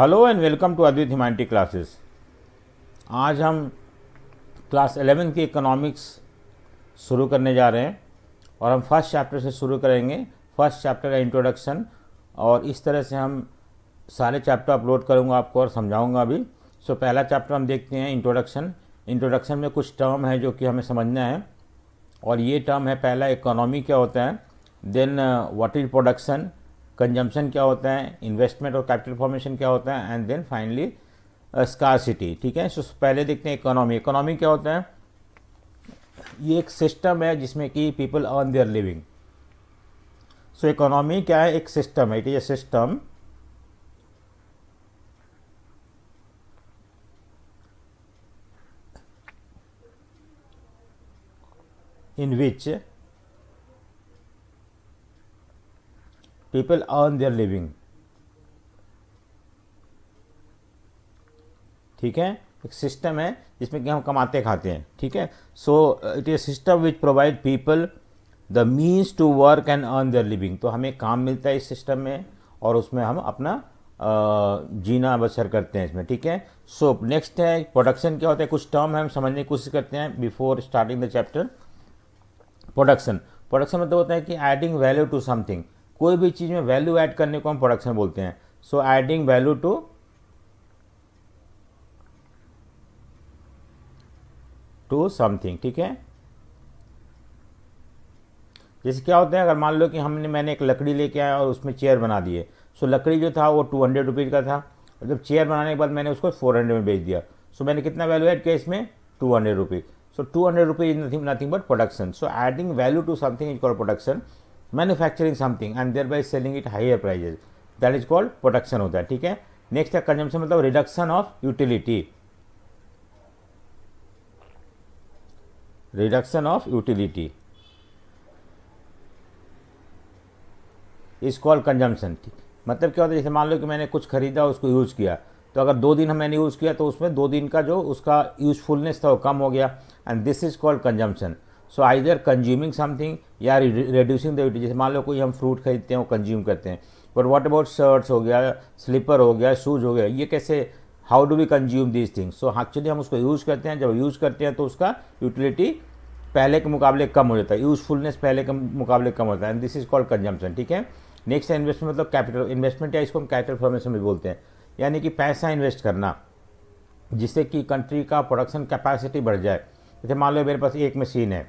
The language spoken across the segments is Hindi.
Hello and welcome to Advit Himanti classes आज हम क्लास एलेवन की इकोनॉमिक्स शुरू करने जा रहे हैं और हम फर्स्ट चैप्टर से शुरू करेंगे फर्स्ट चैप्टर का इंट्रोडक्शन और इस तरह से हम सारे चैप्टर अपलोड करूंगा आपको और समझाऊंगा अभी सो so, पहला चैप्टर हम देखते हैं इंट्रोडक्शन इंट्रोडक्शन में कुछ टर्म है जो कि हमें समझना है और ये टर्म है पहला इकोनॉमी क्या होता है then what is production consumption क्या होता है इन्वेस्टमेंट और कैपिटल फॉर्मेशन क्या होता है एंड देन फाइनली स्कारसिटी ठीक है सो पहले देखते हैं इकोनॉमी इकोनॉमी क्या होता है ये एक सिस्टम है जिसमें कि people earn their living so economy क्या है एक सिस्टम है it is a system in which people earn their living ठीक है एक सिस्टम है जिसमें कि हम कमाते खाते हैं ठीक है so it is system which provide people the means to work and earn their living तो हमें काम मिलता है इस सिस्टम में और उसमें हम अपना जीना बसर करते हैं इसमें ठीक है सो नेक्स्ट है प्रोडक्शन क्या होता है कुछ टर्म है हम समझने की कोशिश करते हैं before starting the chapter production production मतलब होता है कि एडिंग वैल्यू टू समथिंग कोई भी चीज़ में वैल्यू ऐड करने को हम प्रोडक्शन बोलते हैं so adding value to to something ठीक है जैसे क्या होते हैं अगर मान लो कि हमने मैंने एक लकड़ी लेके आया और उसमें चेयर बना दिए सो so, लकड़ी जो था वो टू हंड्रेड रुपीज़ का था और जब चेयर बनाने के बाद मैंने उसको फोर हंड्रेड में बेच दिया सो so, मैंने कितना वैल्यू ऐड किया इसमें two hundred rupees so two hundred rupees is nothing nothing but production so adding value to something is call production manufacturing something and thereby selling it higher prices that is called production होता है ठीक है नेक्स्ट है कंजम्पशन मतलब reduction of utility reduction of utility is called consumption मतलब क्या होता है जैसे मान लो कि मैंने कुछ खरीदा उसको यूज़ किया तो अगर दो दिन मैंने यूज़ किया तो उसमें दो दिन का जो उसका यूजफुलनेस था वो कम हो गया and this is called consumption so I they're consuming something या रिड्यूसिंग द जैसे मान लो कोई हम फ्रूट खरीदते हैं और कंज्यूम करते हैं बट वॉट अबाउट शर्ट्स हो गया स्लीपर हो गया शूज़ हो गया ये कैसे how do we consume these things so actually हम उसको यूज़ करते हैं जब यूज़ करते हैं तो उसका यूटिलिटी पहले के मुकाबले कम हो जाता है यूजफुलनेस पहले के मुकाबले कम होता है and this is called consumption ठीक है नेक्स्ट इन्वेस्टमेंट मतलब कैपिटल इन्वेस्टमेंट या इसको हम कैपिटल फॉर्मेशन भी बोलते हैं यानी कि पैसा इन्वेस्ट करना जिससे कि कंट्री का प्रोडक्शन कैपेसिटी बढ़ जाए जैसे मान लो मेरे पास एक मशीन है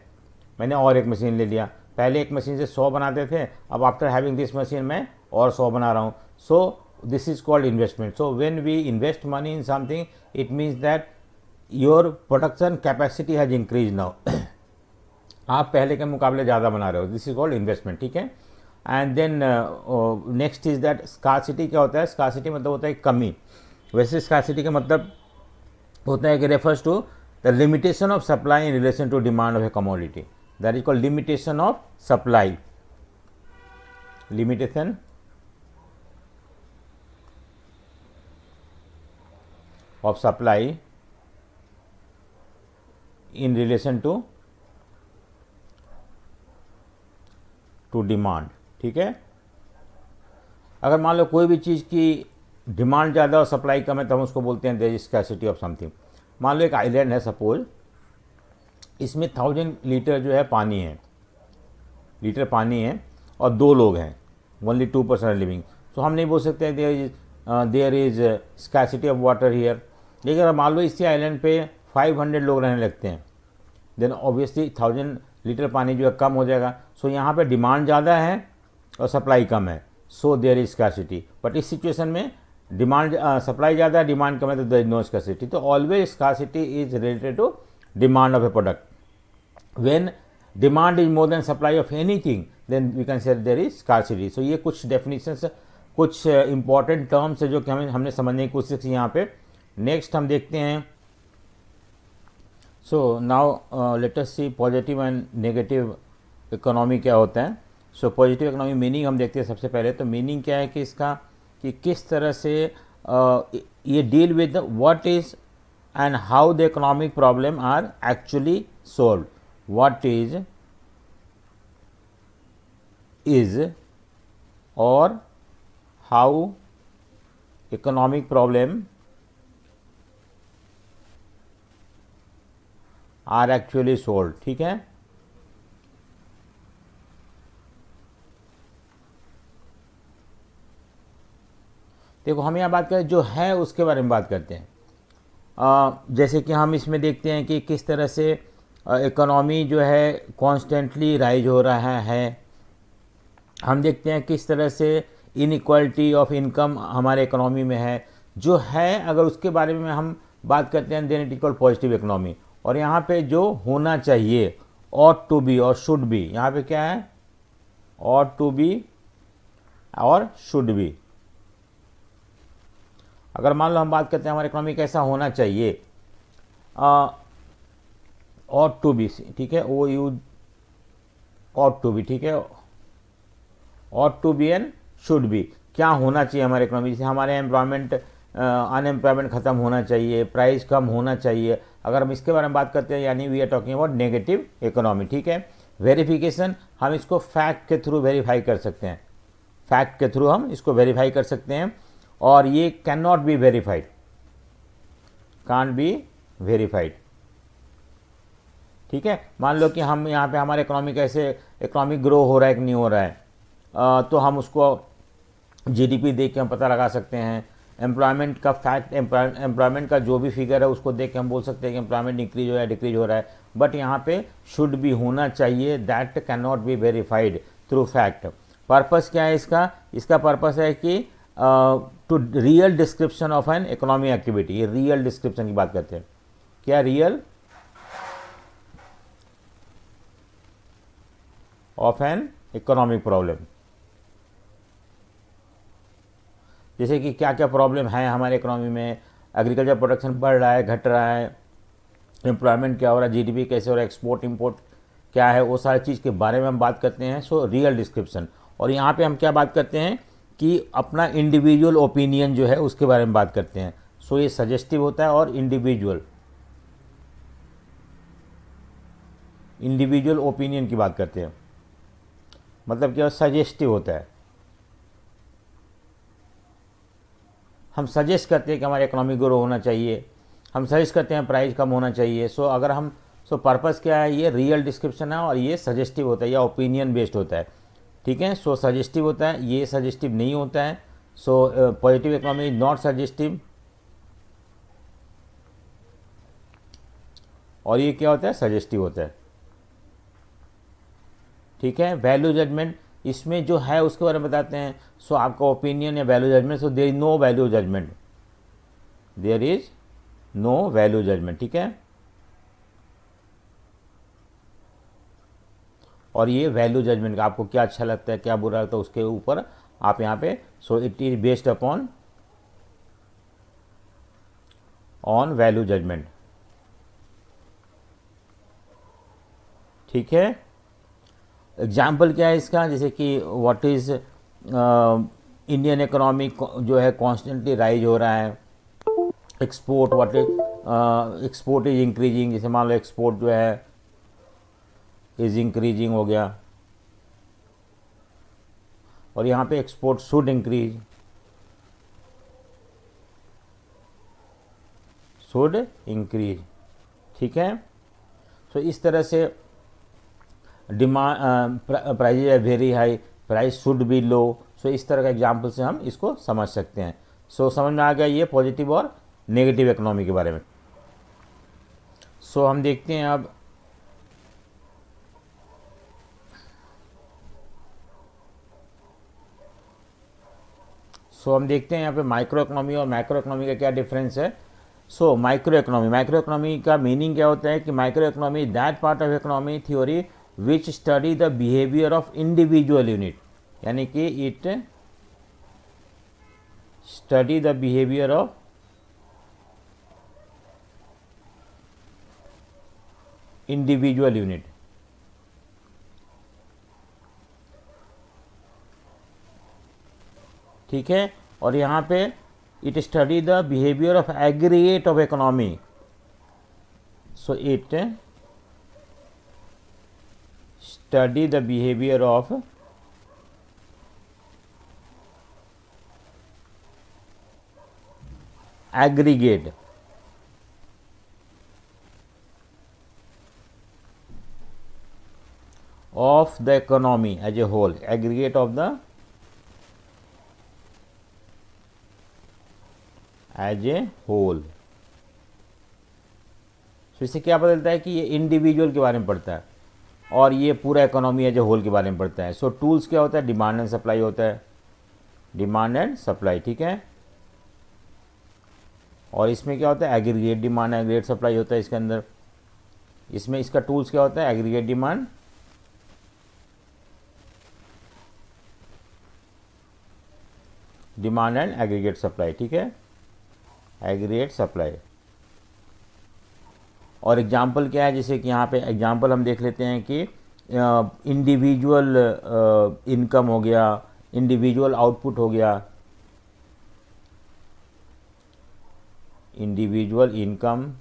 मैंने और एक मशीन ले लिया पहले एक मशीन से सौ बनाते थे अब आफ्टर हैविंग दिस मशीन मैं और सौ बना रहा हूँ so this is called investment so when we invest money in something it means that your production capacity has increase now आप पहले के मुकाबले ज़्यादा बना रहे हो दिस इज़ कॉल्ड इन्वेस्टमेंट ठीक है and then next is that scarcity क्या होता है स्कासिटी मतलब होता है कमी वैसे स्कासिटी का मतलब होता है कि refers to the limitation of supply in relation to demand of a commodity that is called limitation of supply limitation of supply in relation to to demand ठीक है अगर मान लो कोई भी चीज़ की डिमांड ज़्यादा और सप्लाई कम है तो हम उसको बोलते हैं there is scarcity of something मान लो एक आइलैंड है सपोज इसमें थाउजेंड लीटर जो है पानी है लीटर पानी है और दो लोग हैं only two percent living so हम नहीं बोल सकते हैं there is there is scarcity of water here लेकिन अगर मान लो इसी आइलैंड पे 500 लोग रहने लगते हैं देन ऑब्वियसली थाउजेंड लीटर पानी जो है कम हो जाएगा सो so, यहाँ पे डिमांड ज़्यादा है और सप्लाई कम है so there is scarcity but इस सिचुएशन में डिमांड सप्लाई ज़्यादा है डिमांड कम है तो देर इज नो स्कैसिटी तो always scarcity is related to demand of a product when demand is more than supply of anything then we can say there is scarcity so ये कुछ definitions कुछ uh, important terms है जो कि हमें हमने समझने की कोशिश की यहाँ पे next हम देखते हैं so now let us see positive and negative economy क्या होता है सो पॉजिटिव इकोनॉमी मीनिंग हम देखते हैं सबसे पहले तो मीनिंग क्या है कि इसका कि किस तरह से uh, ये deal with what is and how the economic problem are actually solve what is is or how economic problem are actually solved ठीक है देखो हम यहाँ बात करें जो है उसके बारे में बात करते हैं आ, जैसे कि हम इसमें देखते हैं कि किस तरह से इकोनॉमी जो है कॉन्स्टेंटली राइज हो रहा है हम देखते हैं किस तरह से इनक्वालिटी ऑफ इनकम हमारे इकोनॉमी में है जो है अगर उसके बारे में हम बात करते हैं then it equal positive economy और यहाँ पे जो होना चाहिए ऑट टू बी और शुड बी यहाँ पे क्या है ऑट टू बी और शुड बी अगर मान लो हम बात करते हैं हमारे इकोनॉमी कैसा होना चाहिए आ, और टू बी सी ठीक है ओ यू और टू बी ठीक है और to be and should be क्या होना चाहिए हमारे इकोनॉमी से हमारे एम्प्लॉयमेंट अनएम्प्लॉयमेंट ख़त्म होना चाहिए प्राइस कम होना चाहिए अगर हम इसके बारे में बात करते हैं यानी we are talking about negative economy ठीक है वेरिफिकेशन हम इसको फैक्ट के थ्रू वेरीफाई कर सकते हैं फैक्ट के थ्रू हम इसको वेरीफाई कर सकते हैं और ये can not be verified can be verified ठीक है मान लो कि हम यहाँ पे हमारे इकोनॉमी कैसे इकोनॉमिक ग्रो हो रहा है कि नहीं हो रहा है आ, तो हम उसको जीडीपी देख के हम पता लगा सकते हैं एम्प्लॉयमेंट का फैक्ट एम्प्लॉयमेंट का जो भी फिगर है उसको देख के हम बोल सकते हैं कि एम्प्लॉयमेंट इंक्रीज हो रहा है डिक्रीज हो रहा है बट यहाँ पे शुड भी होना चाहिए that can not be verified through fact purpose क्या है इसका इसका पर्पज़ है कि to real description of an economy activity ये रियल डिस्क्रिप्शन की बात करते हैं क्या real of an economic problem जैसे कि क्या क्या प्रॉब्लम है हमारे इकोनॉमी में एग्रीकल्चर प्रोडक्शन बढ़ रहा है घट रहा है एम्प्लॉयमेंट क्या हो रहा है जीडीपी कैसे हो रहा है एक्सपोर्ट इम्पोर्ट क्या है वो सारी चीज़ के बारे में हम बात करते हैं सो रियल डिस्क्रिप्शन और यहाँ पे हम क्या बात करते हैं कि अपना इंडिविजुअल ओपिनियन जो है उसके बारे में बात करते हैं सो ये सजेस्टिव होता है और इंडिविजुअल इंडिविजुअल ओपिनियन की बात करते हैं मतलब क्या सजेस्टिव होता है हम सजेस्ट करते हैं कि हमारा इकोनॉमिक ग्रो होना चाहिए हम सजेस्ट करते हैं प्राइस कम होना चाहिए सो अगर हम सो पर्पस क्या है ये रियल डिस्क्रिप्शन है और ये सजेस्टिव होता है या ओपिनियन बेस्ड होता है ठीक है सो सजेस्टिव होता है ये सजेस्टिव नहीं होता है so positive economy is not suggestive और ये क्या होता है सजेस्टिव होता है ठीक है वैल्यू जजमेंट इसमें जो है उसके बारे में बताते हैं सो आपका ओपिनियन या value judgement so there is no value judgement there is no value judgement ठीक है और ये वैल्यू जजमेंट का आपको क्या अच्छा लगता है क्या बुरा लगता है उसके ऊपर आप यहाँ पे so it is based upon on value judgement ठीक है एग्जाम्पल क्या है इसका जैसे कि वॉट इज़ इंडियन इकोनॉमी जो है कॉन्स्टेंटली राइज हो रहा है export what is export is increasing जैसे मान लो एक्सपोर्ट जो है इज इंक्रीजिंग हो गया और यहाँ पे export should increase should increase ठीक है सो so, इस तरह से demand prices are very high price should be low so इस तरह का एग्जाम्पल से हम इसको समझ सकते हैं सो so, समझ में आ गया ये पॉजिटिव और नेगेटिव इकोनॉमी के बारे में सो so, हम देखते हैं अब सो so, हम देखते हैं यहाँ पे माइक्रो इकोनॉमी और माइक्रो इकोनॉमी का क्या डिफरेंस है so micro economy micro economy का मीनिंग क्या होता है कि micro economy that part of economy theory which study the behaviour of individual unit यानी कि it study the behaviour of individual unit ठीक है और यहाँ पे it study the behaviour of aggregate of economy so it study the behavior of aggregate of the economy as a whole aggregate of the as a whole तो इससे क्या पता चलता है कि ये इंडिविजुअल के बारे में पढ़ता है और ये पूरा इकोनॉमी है जो होल के बारे में पढ़ता है सो टूल्स क्या होता है डिमांड एंड सप्लाई होता है डिमांड एंड सप्लाई ठीक है और इसमें क्या होता है एग्रीगेट डिमांड एग्रीगेट सप्लाई होता है इसके अंदर इसमें इसका टूल्स क्या होता है aggregate demand demand and aggregate supply ठीक है एग्रीगेट सप्लाई और एग्जाम्पल क्या है जैसे कि यहाँ पे एग्जाम्पल हम देख लेते हैं कि इंडिविजुअल इनकम हो गया इंडिविजुअल आउटपुट हो गया इंडिविजुअल इनकम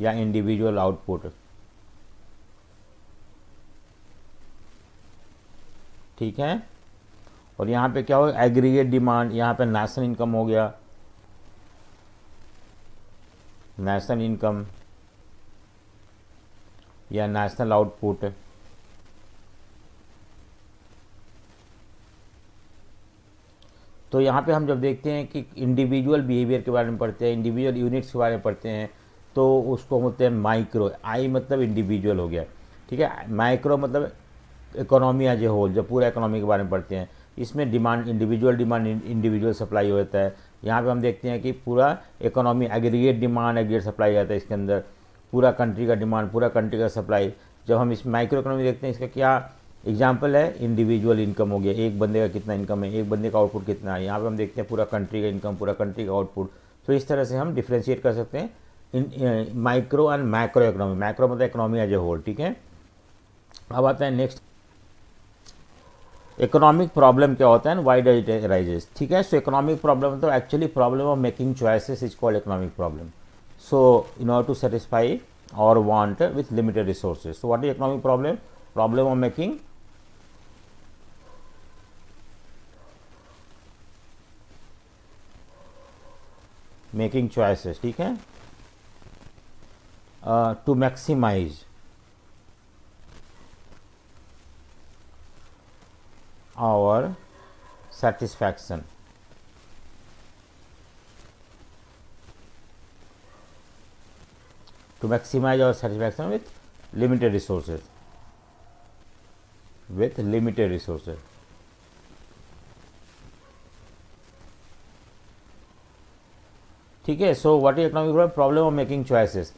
या इंडिविजुअल आउटपुट ठीक है और यहाँ पे क्या हो एग्रीगेट डिमांड यहाँ पे नेशनल इनकम हो गया नेशनल इनकम या नेशनल आउटपुट तो यहाँ पे हम जब देखते हैं कि इंडिविजुअल बिहेवियर के बारे में पढ़ते हैं इंडिविजुअल यूनिट्स के बारे में पढ़ते हैं तो उसको होते हैं माइक्रो आई मतलब इंडिविजुअल हो गया ठीक है माइक्रो मतलब इकोनॉमी एज ए होल जब पूरा इकोनॉमी के बारे में पढ़ते हैं इसमें demand individual demand individual supply होता है यहाँ पे हम देखते हैं कि पूरा economy aggregate demand aggregate supply आता है इसके अंदर पूरा कंट्री का डिमांड पूरा कंट्री का सप्लाई जब हम इस माइक्रो इकोनॉमी देखते हैं इसका क्या एग्जाम्पल है इंडिविजुअल इनकम हो गया एक बंदे का कितना इनकम है एक बंदे का आउटपुट कितना है यहाँ पर हम देखते हैं पूरा कंट्री का इनकम पूरा कंट्री का आउटपुट तो इस तरह से हम डिफ्रेंशिएट कर सकते हैं इन micro and micro economy micro मतलब इकोनॉमी एज ए होल ठीक है अब आता है नेक्स्ट इकोनॉमिक प्रॉब्लम क्या होता है वाई डज इट राइजेस ठीक है सो इकोनॉमिक प्रॉब्लम तो actually problem of making choices is called economic problem so in order to satisfy our want with limited resources so what is economic problem problem of making making choices ठीक है to uh, maximize our satisfaction. To maximize our satisfaction with limited resources. With limited resources. ठीक है सो what is economic problem of making choices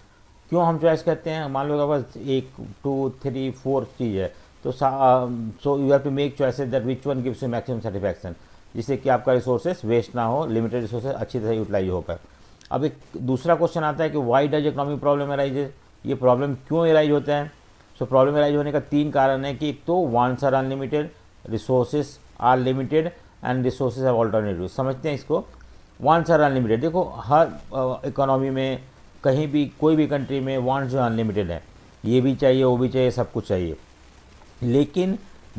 क्यों हम चॉइस करते हैं मान लो आपके पास एक टू थ्री फोर चीज़ है तो so you have to make choices that which one gives you maximum satisfaction जिससे कि आपका रिसोर्सेज वेस्ट ना हो लिमिटेड रिसोर्सेज अच्छी तरह यूटिलाइज हो पाए अब एक दूसरा क्वेश्चन आता है कि why does economic problem arises ये प्रॉब्लम क्यों एराइज होता है सो प्रॉब्लम एराइज होने का तीन कारण है कि एक तो wants are unlimited resources are limited and resources are alternative समझते हैं इसको वांस आर अनलिमिटेड देखो हर इकोनॉमी में कहीं भी कोई भी कंट्री में वांस जो अनलिमिटेड है ये भी चाहिए वो भी चाहिए सब कुछ चाहिए लेकिन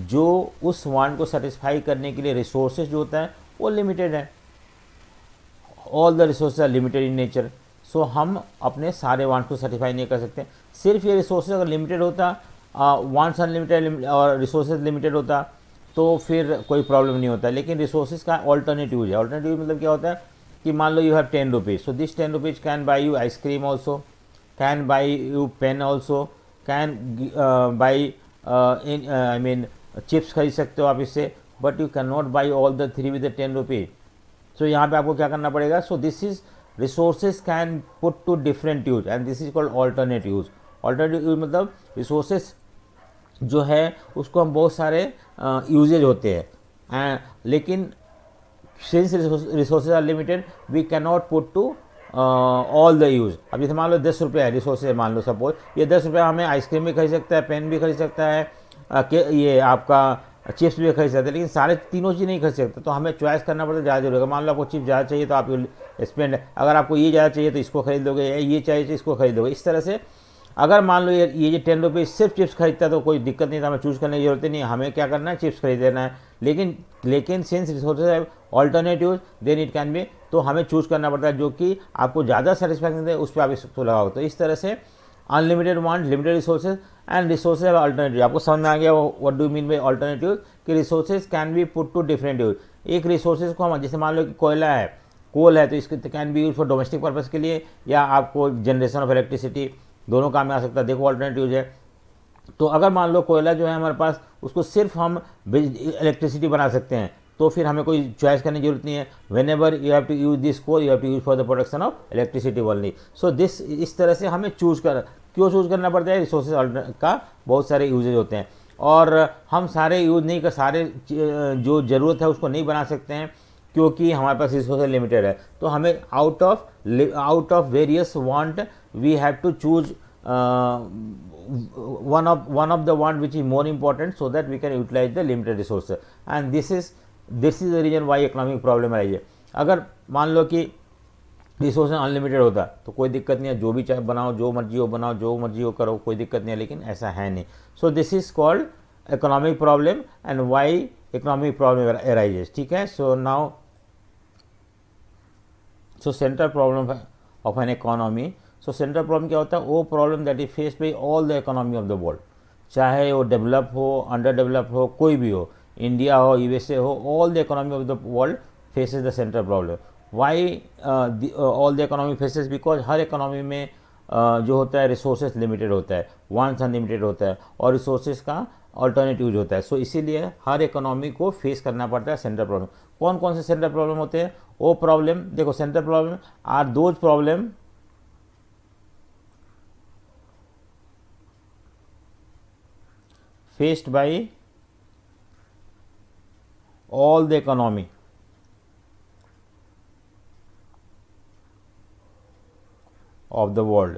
जो उस वांट को सेटिस्फाई करने के लिए रिसोर्सेज जो होता है वो लिमिटेड है all the resource are limited in nature so हम अपने सारे वांट्स को सेटिस्फाई नहीं कर सकते सिर्फ ये रिसोर्सेज अगर लिमिटेड होता वांट्स अनलिमिटेड और रिसोर्सेज लिमिटेड होता तो फिर कोई प्रॉब्लम नहीं होता लेकिन रिसोर्सेज का ऑल्टरनेटिव है ऑल्टरनेटिव मतलब क्या होता है कि मान लो you have ten rupees so this ten rupees can buy you ice cream also can buy you pen also can buy in I mean chips खरीद सकते हो आप इससे but you can not buy all the three with ten rupee so यहाँ पे आपको क्या करना पड़ेगा so this is resources can put to different use and this is called alternate use alternate use मतलब रिसोर्सेज जो है उसको हम बहुत सारे यूजेज uh, होते हैं uh, लेकिन since resources are limited we can not put to all the use अब जैसे मान लो दस रुपये है रिसोर्स है मान लो सपोज ये दस रुपये हमें आइसक्रीम भी खरीद सकता है पेन भी खरीद सकता है आ, ये आपका चिप्स भी खरीद सकते हैं लेकिन सारे तीनों चीज़ नहीं खरीद सकते तो हमें चॉइस करना पड़ता है ज़्यादा जरूरी है मान लो आपको चिप्स ज़्यादा चाहिए तो आप स्पेंड अगर आपको ये ज़्यादा चाहिए तो इसको खरीद लोगे ये चाहिए तो इसको खरीद इस तरह से अगर मान लो ये ये टेन रुपीज़ सिर्फ चिप्स खरीदता तो कोई दिक्कत नहीं था तो हमें चूज़ करने की जरूरत नहीं हमें क्या करना है चिप्स खरीद लेना है लेकिन लेकिन सिंस रिसोर्सेज है alternative then it can be तो हमें चूज़ करना पड़ता है जो कि आपको ज़्यादा सेटिस्फैक्शन दे उस पर आप इसको लगाओ तो इस तरह से unlimited want limited resources and resources have alternative आपको समझ में आ गया what do mean by alternative कि resources can be put to different use एक रिसोर्सेज को हम जैसे मान लो कि कोयला है कोल है तो इसके can be use for domestic purpose के लिए या आपको जनरेशन ऑफ इलेक्ट्रिसिटी दोनों काम में आ सकता है देखो ऑल्टरनेट यूज है तो अगर मान लो कोयला जो है हमारे पास उसको सिर्फ हम इलेक्ट्रिसिटी बना सकते हैं तो फिर हमें कोई चॉइस करने की जरूरत नहीं है whenever you have to use this coal you have to use for the production of electricity only so this इस तरह से हमें चूज कर क्यों चूज करना पड़ता है रिसोर्सेज का बहुत सारे यूजेज होते हैं और हम सारे यूज नहीं कर सारे जो ज़रूरत है उसको नहीं बना सकते हैं क्योंकि हमारे पास रिसोर्स लिमिटेड है तो हमें out of out of various want we have to choose uh, one of one of the one which is more important so that we can utilize the limited resources and this is this is the reason why economic problem आई है अगर मान लो कि रिसोर्स अनलिमिटेड होता तो कोई दिक्कत नहीं है जो भी चाहे बनाओ जो मर्जी हो बनाओ जो मर्जी हो करो कोई दिक्कत नहीं है लेकिन ऐसा है नहीं so this is called economic problem and why economic problem arises ठीक है so now so central problem of an economy so central problem क्या होता है वो problem that is face by all the economy of the world चाहे वो डेवलप हो अंडर डेवलप हो कोई भी हो इंडिया हो यूएसए हो all the economy of the world faces the central problem why all the economy faces because हर इकोनॉमी में uh, जो होता है रिसोर्सेज लिमिटेड होता है वांस अनलिमिटेड होता है और रिसोर्सेज का ऑल्टरनेट यूज होता है सो so, इसीलिए हर इकोनॉमी को फेस करना पड़ता है सेंट्रल प्रॉब्लम कौन कौन से सेंट्रल प्रॉब्लम होते हैं वो प्रॉब्लम देखो central problem are those problem faced by all the economy. of the world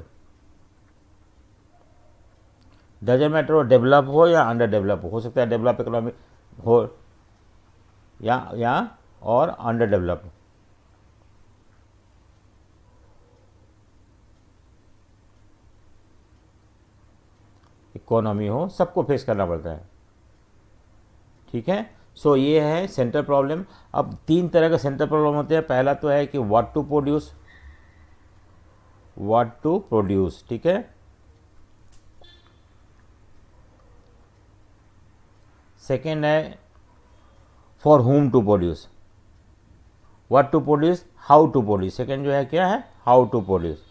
doesn't matter वो डेवलप हो या अंडर डेवलप हो, हो सकता है डेवलप इकोनॉमी हो या या और अंडर डेवलप इकोनॉमी हो सबको फेस करना पड़ता है ठीक है सो so, ये है सेंट्रल प्रॉब्लम अब तीन तरह का सेंट्रल प्रॉब्लम होते हैं पहला तो है कि what to produce what to produce ठीक है सेकेंड है for whom to produce what to produce how to produce second जो है क्या है हाउ टू प्रोड्यूस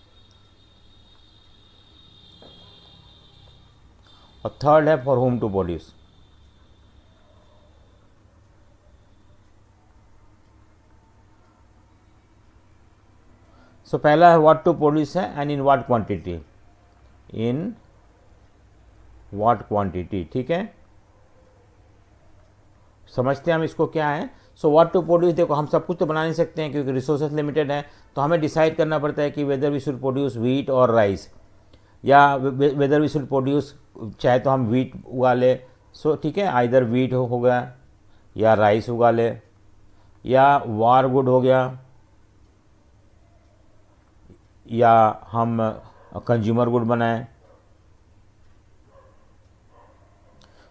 और थर्ड है for whom to produce so पहला है व्हाट टू प्रोड्यूस है and in what quantity in what quantity ठीक है समझते हैं हम इसको क्या है सो व्हाट टू प्रोड्यूस देखो हम सब कुछ तो बना नहीं सकते हैं क्योंकि रिसोर्सेज लिमिटेड है तो हमें डिसाइड करना पड़ता है कि whether we should produce wheat और राइस या वेदर वी शुड प्रोड्यूस चाहे तो हम वीट उगा ले सो ठीक है आइदर वीट हो, गया या राइस उगा ले या वार गुड हो गया या हम कंज्यूमर गुड बनाए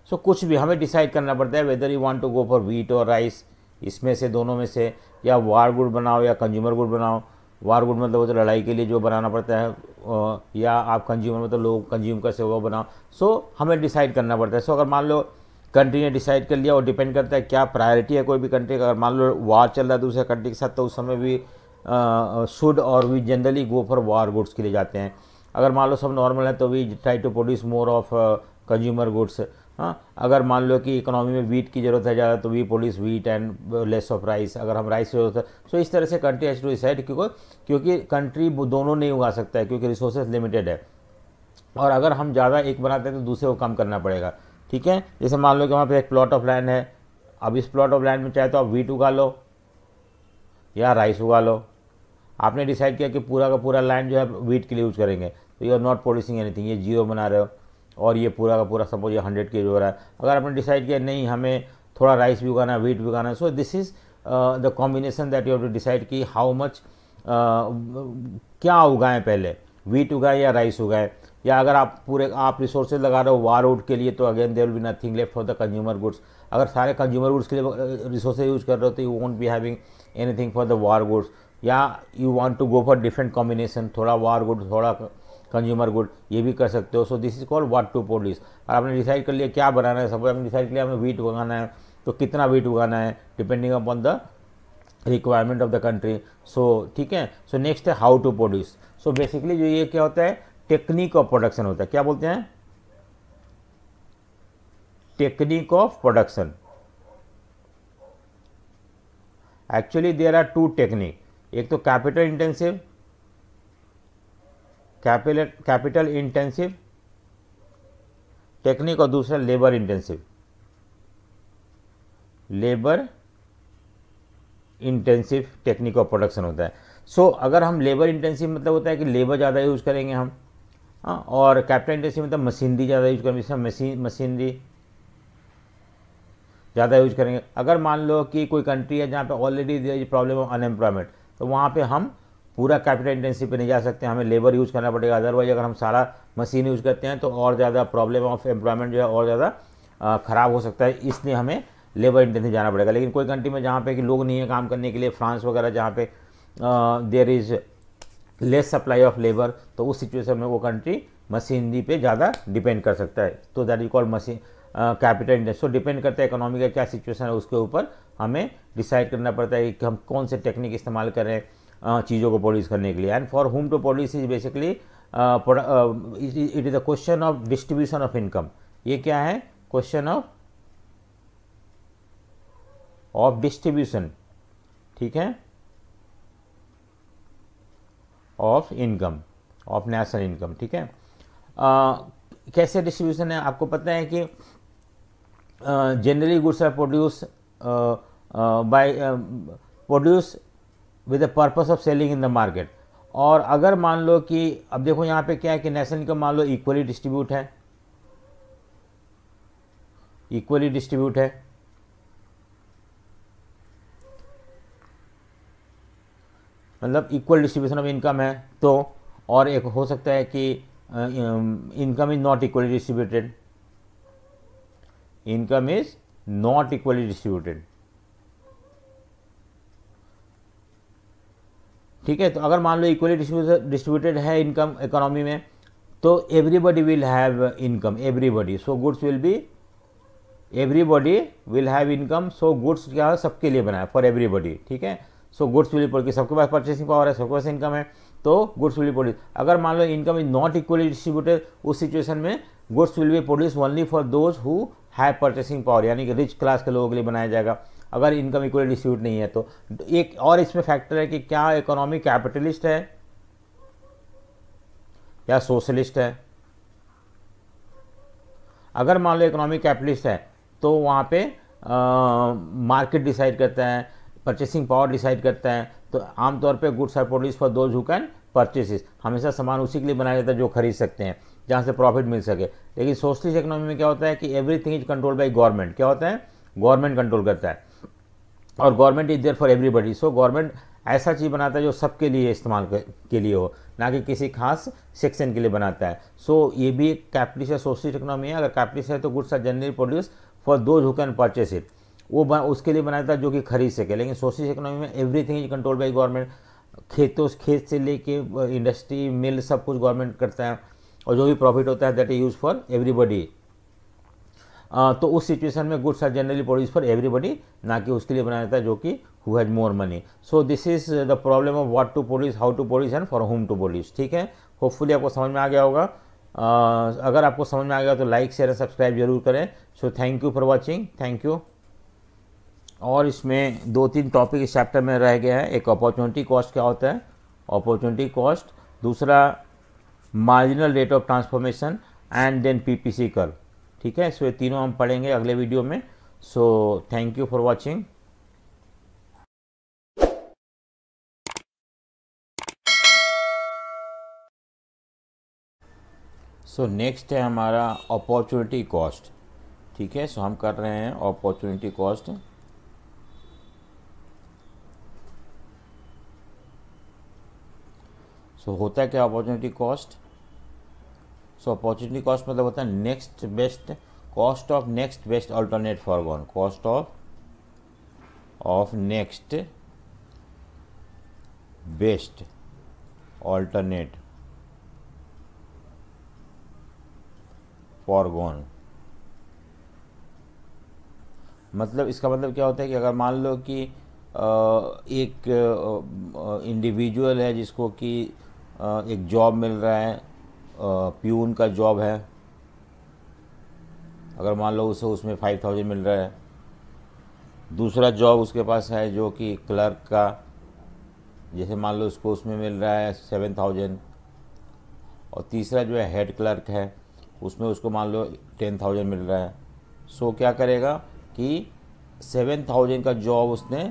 सो so, कुछ भी हमें डिसाइड करना पड़ता है whether you want to go for wheat और राइस इसमें से दोनों में से या वार गुड बनाओ या कंज्यूमर गुड बनाओ वारवुड मतलब होता तो है लड़ाई के लिए जो बनाना पड़ता है या आप कंज्यूमर मतलब लोग कंज्यूम कैसे वो बनाओ सो हमें डिसाइड करना पड़ता है सो अगर मान लो कंट्री ने डिसाइड कर लिया और डिपेंड करता है क्या प्रायोरिटी है कोई भी कंट्री का अगर मान लो वार चल रहा है दूसरे कंट्री के साथ तो उस समय भी शुड और we generally go for war goods के लिए जाते हैं अगर मान लो सब नॉर्मल है तो we try to produce more of consumer goods हाँ अगर मान लो कि इकोनॉमी में वीट की ज़रूरत है ज़्यादा तो we produce wheat and less of rice अगर हम राइस की जरूरत है सो तो तो इस तरह से कंट्री एच टू डिसाइड क्योंकि क्योंकि कंट्री दोनों नहीं उगा सकता है क्योंकि रिसोर्सेज लिमिटेड है और अगर हम ज़्यादा एक बनाते हैं तो दूसरे को कम करना पड़ेगा ठीक है जैसे मान लो कि वहाँ पर एक प्लॉट ऑफ लैंड है अब इस प्लॉट ऑफ लैंड में चाहे तो आप वीट उगा लो या राइस उगा लो आपने डिसाइड किया कि पूरा का पूरा लैंड जो है वीट के लिए यूज करेंगे तो you are not producing anything ये जीरो बना रहे हो और ये पूरा का पूरा सपोज ये हंड्रेड के जी रहा है अगर आपने डिसाइड किया नहीं हमें थोड़ा राइस भी उगाना है वीट भी उगाना है so this is the combination that you have to decide कि हाउ मच uh, क्या उगाएं पहले वीट उगाएं या राइस उगाएं या अगर आप पूरे आप रिसोर्सेज लगा रहे हो वार आउट के लिए तो again there will be nothing left for the consumer goods अगर सारे कंज्यूमर गुड्स के लिए रिसोर्सेज uh, यूज कर रहे हो तो you won't be having anything for the war goods या you want to go for different combination थोड़ा वार गुड थोड़ा कंज्यूमर गुड ये भी कर सकते हो so this is called what to produce और आपने डिसाइड कर लिया क्या बनाना है सपोज आपने डिसाइड कर लिया हमें वीट उगाना है तो कितना वीट उगाना है depending upon the requirement of the country so ठीक है सो नेक्स्ट है how to produce so basically जो ये क्या होता है टेक्निक ऑफ प्रोडक्शन होता है क्या बोलते हैं technique of production actually there are two technique एक तो capital intensive capital intensive technique और दूसरा labour intensive labour intensive technique of production होता है सो so, अगर हम लेबर इंटेंसिव मतलब होता है कि लेबर ज़्यादा यूज़ करेंगे हम आ, हाँ, और कैपिटल इंटेंसिव मतलब मशीनरी ज़्यादा यूज करेंगे जिसमें मशीन मशीनरी ज़्यादा यूज करेंगे अगर मान लो कि कोई कंट्री है जहाँ पे ऑलरेडी प्रॉब्लम ऑफ अनएम्प्लॉयमेंट तो वहाँ पे हम पूरा कैपिटल इंटेंसिव पे नहीं जा सकते हमें लेबर यूज़ करना पड़ेगा अदरवाइज अगर हम सारा मशीन यूज़ करते हैं तो और ज़्यादा प्रॉब्लम ऑफ एम्प्लॉयमेंट जो है और ज़्यादा ख़राब हो सकता है इसलिए हमें लेबर इंटेंसिव जाना पड़ेगा लेकिन कोई कंट्री में जहाँ पे कि लोग नहीं है काम करने के लिए फ्रांस वगैरह जहाँ पे there is less supply of labour तो उस सिचुएशन में वो कंट्री मशीनरी पे ज़्यादा डिपेंड कर सकता है तो that is called machine capital industry so depend करता है इकोनॉमी का क्या सिचुएशन है उसके ऊपर हमें डिसाइड करना पड़ता है कि हम कौन से टेक्निक इस्तेमाल करें चीज़ों को पॉलिश करने के लिए and for whom to polish is basically it is a question of distribution of income ये क्या है क्वेश्चन ऑफ ऑफ डिस्ट्रीब्यूशन ठीक है of income of national income ठीक है uh, कैसे डिस्ट्रीब्यूशन है आपको पता है कि generally goods are produce by produce with the purpose of selling in the market और अगर मान लो कि अब देखो यहाँ पे क्या है कि नेशनल इनकम मान लो इक्वली डिस्ट्रीब्यूट है इक्वली डिस्ट्रीब्यूट है मतलब इक्वल डिस्ट्रीब्यूशन ऑफ इनकम है तो और एक हो सकता है कि income is not equally distributed income is not equally distributed ठीक है तो अगर मान लो इक्वली डिस्ट्रीब्यूटेड है इनकम इकोनॉमी में तो everybody will have income everybody so goods will be everybody will have income so goods क्या है सबके लिए बनाया फॉर एवरीबॉडी ठीक है सो गुड्स विल प्रोड्यूस सबके पास परचेसिंग पावर है सबके पास इनकम है तो गुड्स विल प्रोड्यूस अगर मान लो income is not equally distributed उस सिचुएशन में goods will be produce only for those who have purchasing power यानी कि रिच क्लास के लोगों के लिए बनाया जाएगा अगर इनकम इक्वली डिस्ट्रीब्यूट नहीं है तो एक और इसमें फैक्टर है कि क्या इकोनॉमी कैपिटलिस्ट है या सोशलिस्ट है अगर मान लो इकोनॉमी कैपिटलिस्ट है तो वहाँ पे मार्केट डिसाइड करता है परचेसिंग पावर डिसाइड करता है तो आमतौर पे goods are produce for those who can purchases हमेशा सामान उसी के लिए बनाया जाता है जो खरीद सकते हैं जहाँ से प्रॉफिट मिल सके लेकिन सोशलिस्ट इकोनॉमी में क्या होता है कि everything is control by government क्या होता है गवर्नमेंट कंट्रोल करता है और government is there for everybody so government ऐसा चीज़ बनाता है जो सबके लिए इस्तेमाल के लिए हो ना कि किसी खास सेक्शन के लिए बनाता है सो so, ये भी एक कैपिटलिस्ट है सोशल इकोनॉमी है अगर कैपिटिस है तो goods are generally produce for those who can purchase it वो उसके लिए बनाया है जो कि खरीद सके लेकिन सोशल इकोनॉमी में everything is control by government खेतों खेत से लेके इंडस्ट्री मिल सब कुछ गवर्नमेंट करता है और जो भी प्रॉफिट होता है that is use for everybody तो उस सिचुएशन में goods are generally produce for everybody ना कि उसके लिए बनाया जाता है जो कि who has more money so this is the problem of what to produce how to produce and for whom to produce ठीक है होपफुली आपको समझ में आ गया होगा uh, अगर आपको समझ में आ गया तो लाइक शेयर एंड सब्सक्राइब जरूर करें so thank you for watching thank you और इसमें दो तीन टॉपिक इस चैप्टर में रह गए हैं एक अपॉर्चुनिटी कॉस्ट क्या होता है अपॉर्चुनिटी कॉस्ट दूसरा marginal rate of transformation and then P P C curve ठीक है सो ये तीनों हम पढ़ेंगे अगले वीडियो में so thank you for watching so next है हमारा अपॉर्चुनिटी कॉस्ट ठीक है सो हम कर रहे हैं अपॉर्चुनिटी कॉस्ट सो होता है क्या opportunity cost so opportunity cost मतलब होता है next best cost of next best alternate for one cost of of next best alternate for one मतलब इसका मतलब क्या होता है कि अगर मान लो कि एक इंडिविजुअल है जिसको कि एक जॉब मिल रहा है प्यून का जॉब है अगर मान लो उसे उसमें फाइव थाउजेंड मिल रहा है दूसरा जॉब उसके पास है जो कि क्लर्क का जैसे मान लो उसको उसमें मिल रहा है सेवन थाउजेंड और तीसरा जो है हेड क्लर्क है उसमें उसको मान लो टेन थाउजेंड मिल रहा है सो क्या करेगा कि सेवन थाउजेंड का जॉब उसने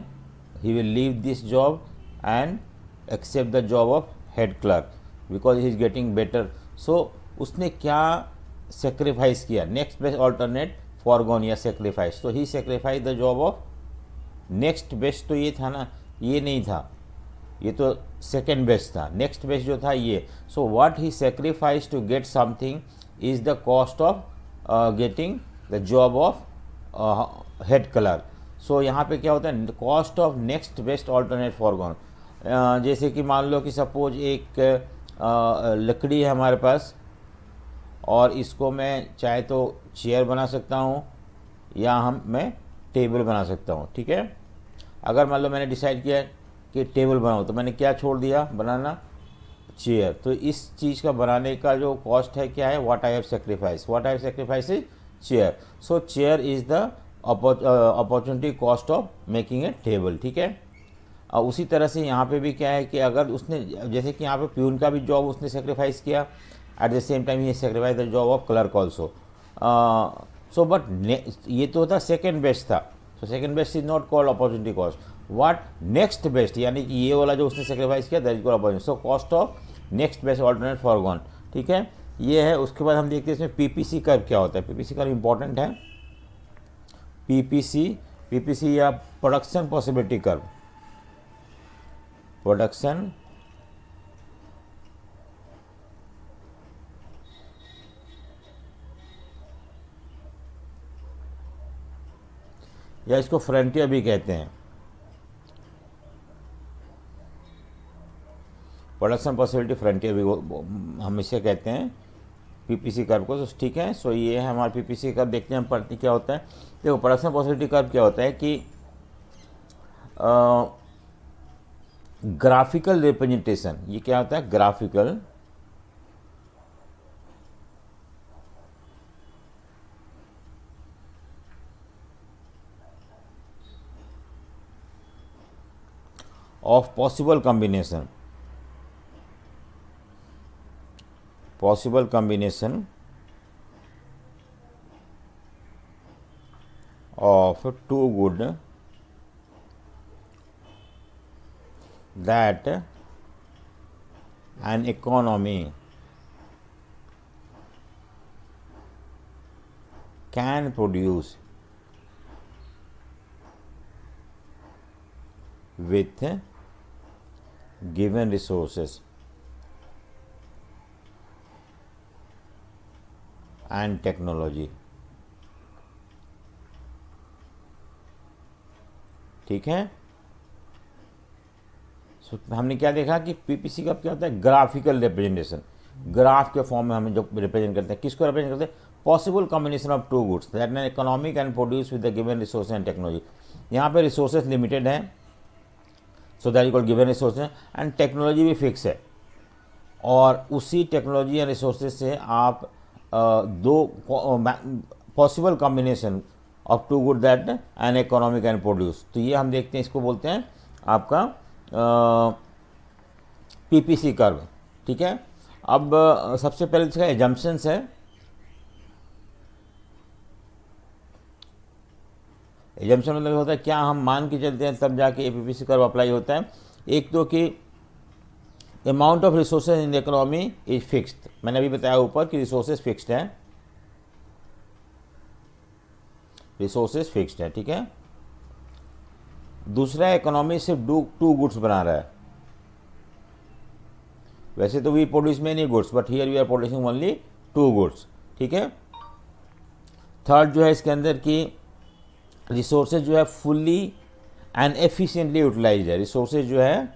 he will leave this job and accept the job of head clerk because he is getting better so उसने क्या सेक्रीफाइस किया नेक्स्ट बेस्ट ऑल्टरनेट फॉरगोन या सेक्रीफाइस तो he sacrifice the job of next best तो ये था ना ये नहीं था ये तो सेकेंड बेस्ट था नेक्स्ट बेस्ट जो था ये so what he sacrifice to get something is the cost of getting the job of head clerk so यहाँ पे क्या होता है cost of next best alternate foregone जैसे कि मान लो कि सपोज एक लकड़ी है हमारे पास और इसको मैं चाहे तो चेयर बना सकता हूँ या हम मैं टेबल बना सकता हूँ ठीक है अगर मान लो मैंने डिसाइड किया कि टेबल बनाऊँ तो मैंने क्या छोड़ दिया बनाना चेयर तो इस चीज़ का बनाने का जो कॉस्ट है क्या है what I have sacrifice what I have sacrifice is chair so chair is the opportunity cost of making a table ठीक है और उसी तरह से यहाँ पे भी क्या है कि अगर उसने जैसे कि यहाँ पे प्यून का भी जॉब उसने सेक्रीफाइस किया एट द सेम टाइम ये sacrifice the job of clerk also so but ये तो था सेकेंड बेस्ट था so second best is not called opportunity cost what next best यानी कि ये वाला जो उसने सेक्रीफाइस किया that is call opportunity so cost of next best alternate foregone ठीक है ये है उसके बाद हम देखते हैं इसमें पी पी सी कर्व क्या होता है P P C curve important है P P P C P C या प्रोडक्शन पॉसिबिलिटी कर्व production या इसको फ्रंटियर भी कहते हैं प्रोडक्शन पॉसिबिलिटी फ्रंटियर भी हम इसे कहते हैं पीपीसी कर्व को तो ठीक है सो ये है हमारा पीपीसी कर्व देखते हैं हम पढ़ते क्या होता है देखो प्रोडक्शन पॉसिबिलिटी कर्व क्या होता है कि आ, ग्राफिकल रिप्रेजेंटेशन ये क्या होता है graphical of possible combination possible combination of two good that an economy can produce with given resources and technology ठीक है सो हमने क्या देखा कि पीपीसी का क्या होता है ग्राफिकल रिप्रेजेंटेशन ग्राफ के फॉर्म में हमें जो रिप्रेजेंट करते हैं किसको रिप्रेजेंट करते हैं possible combination of two goods that an economic and produce with the given resource and technology यहाँ पे रिसोर्सेज लिमिटेड हैं so that equal given resource and technology भी फिक्स है और उसी टेक्नोलॉजी एंड रिसोर्सेज से आप आ, दो possible combination of two good that and economic and produce तो ये हम देखते हैं इसको बोलते हैं आपका पीपीसी कर्व ठीक है अब सबसे पहले तो इसका एजम्पन्स है एजम्पन मतलब होता है क्या हम मान के चलते हैं तब जाके ए पी कर्व अप्लाई होता है एक तो कि amount of resources in the economy is fixed मैंने अभी बताया ऊपर कि रिसोर्सेज फिक्स्ड हैं रिसोर्सेज फिक्स्ड हैं ठीक है दूसरा इकोनॉमी सिर्फ डू टू गुड्स बना रहा है वैसे तो we produce many goods but here we are producing only two goods ठीक है थर्ड जो है इसके अंदर की रिसोर्सेज जो है फुल्ली एंड एफिशिएंटली यूटिलाइज है रिसोर्सेज जो है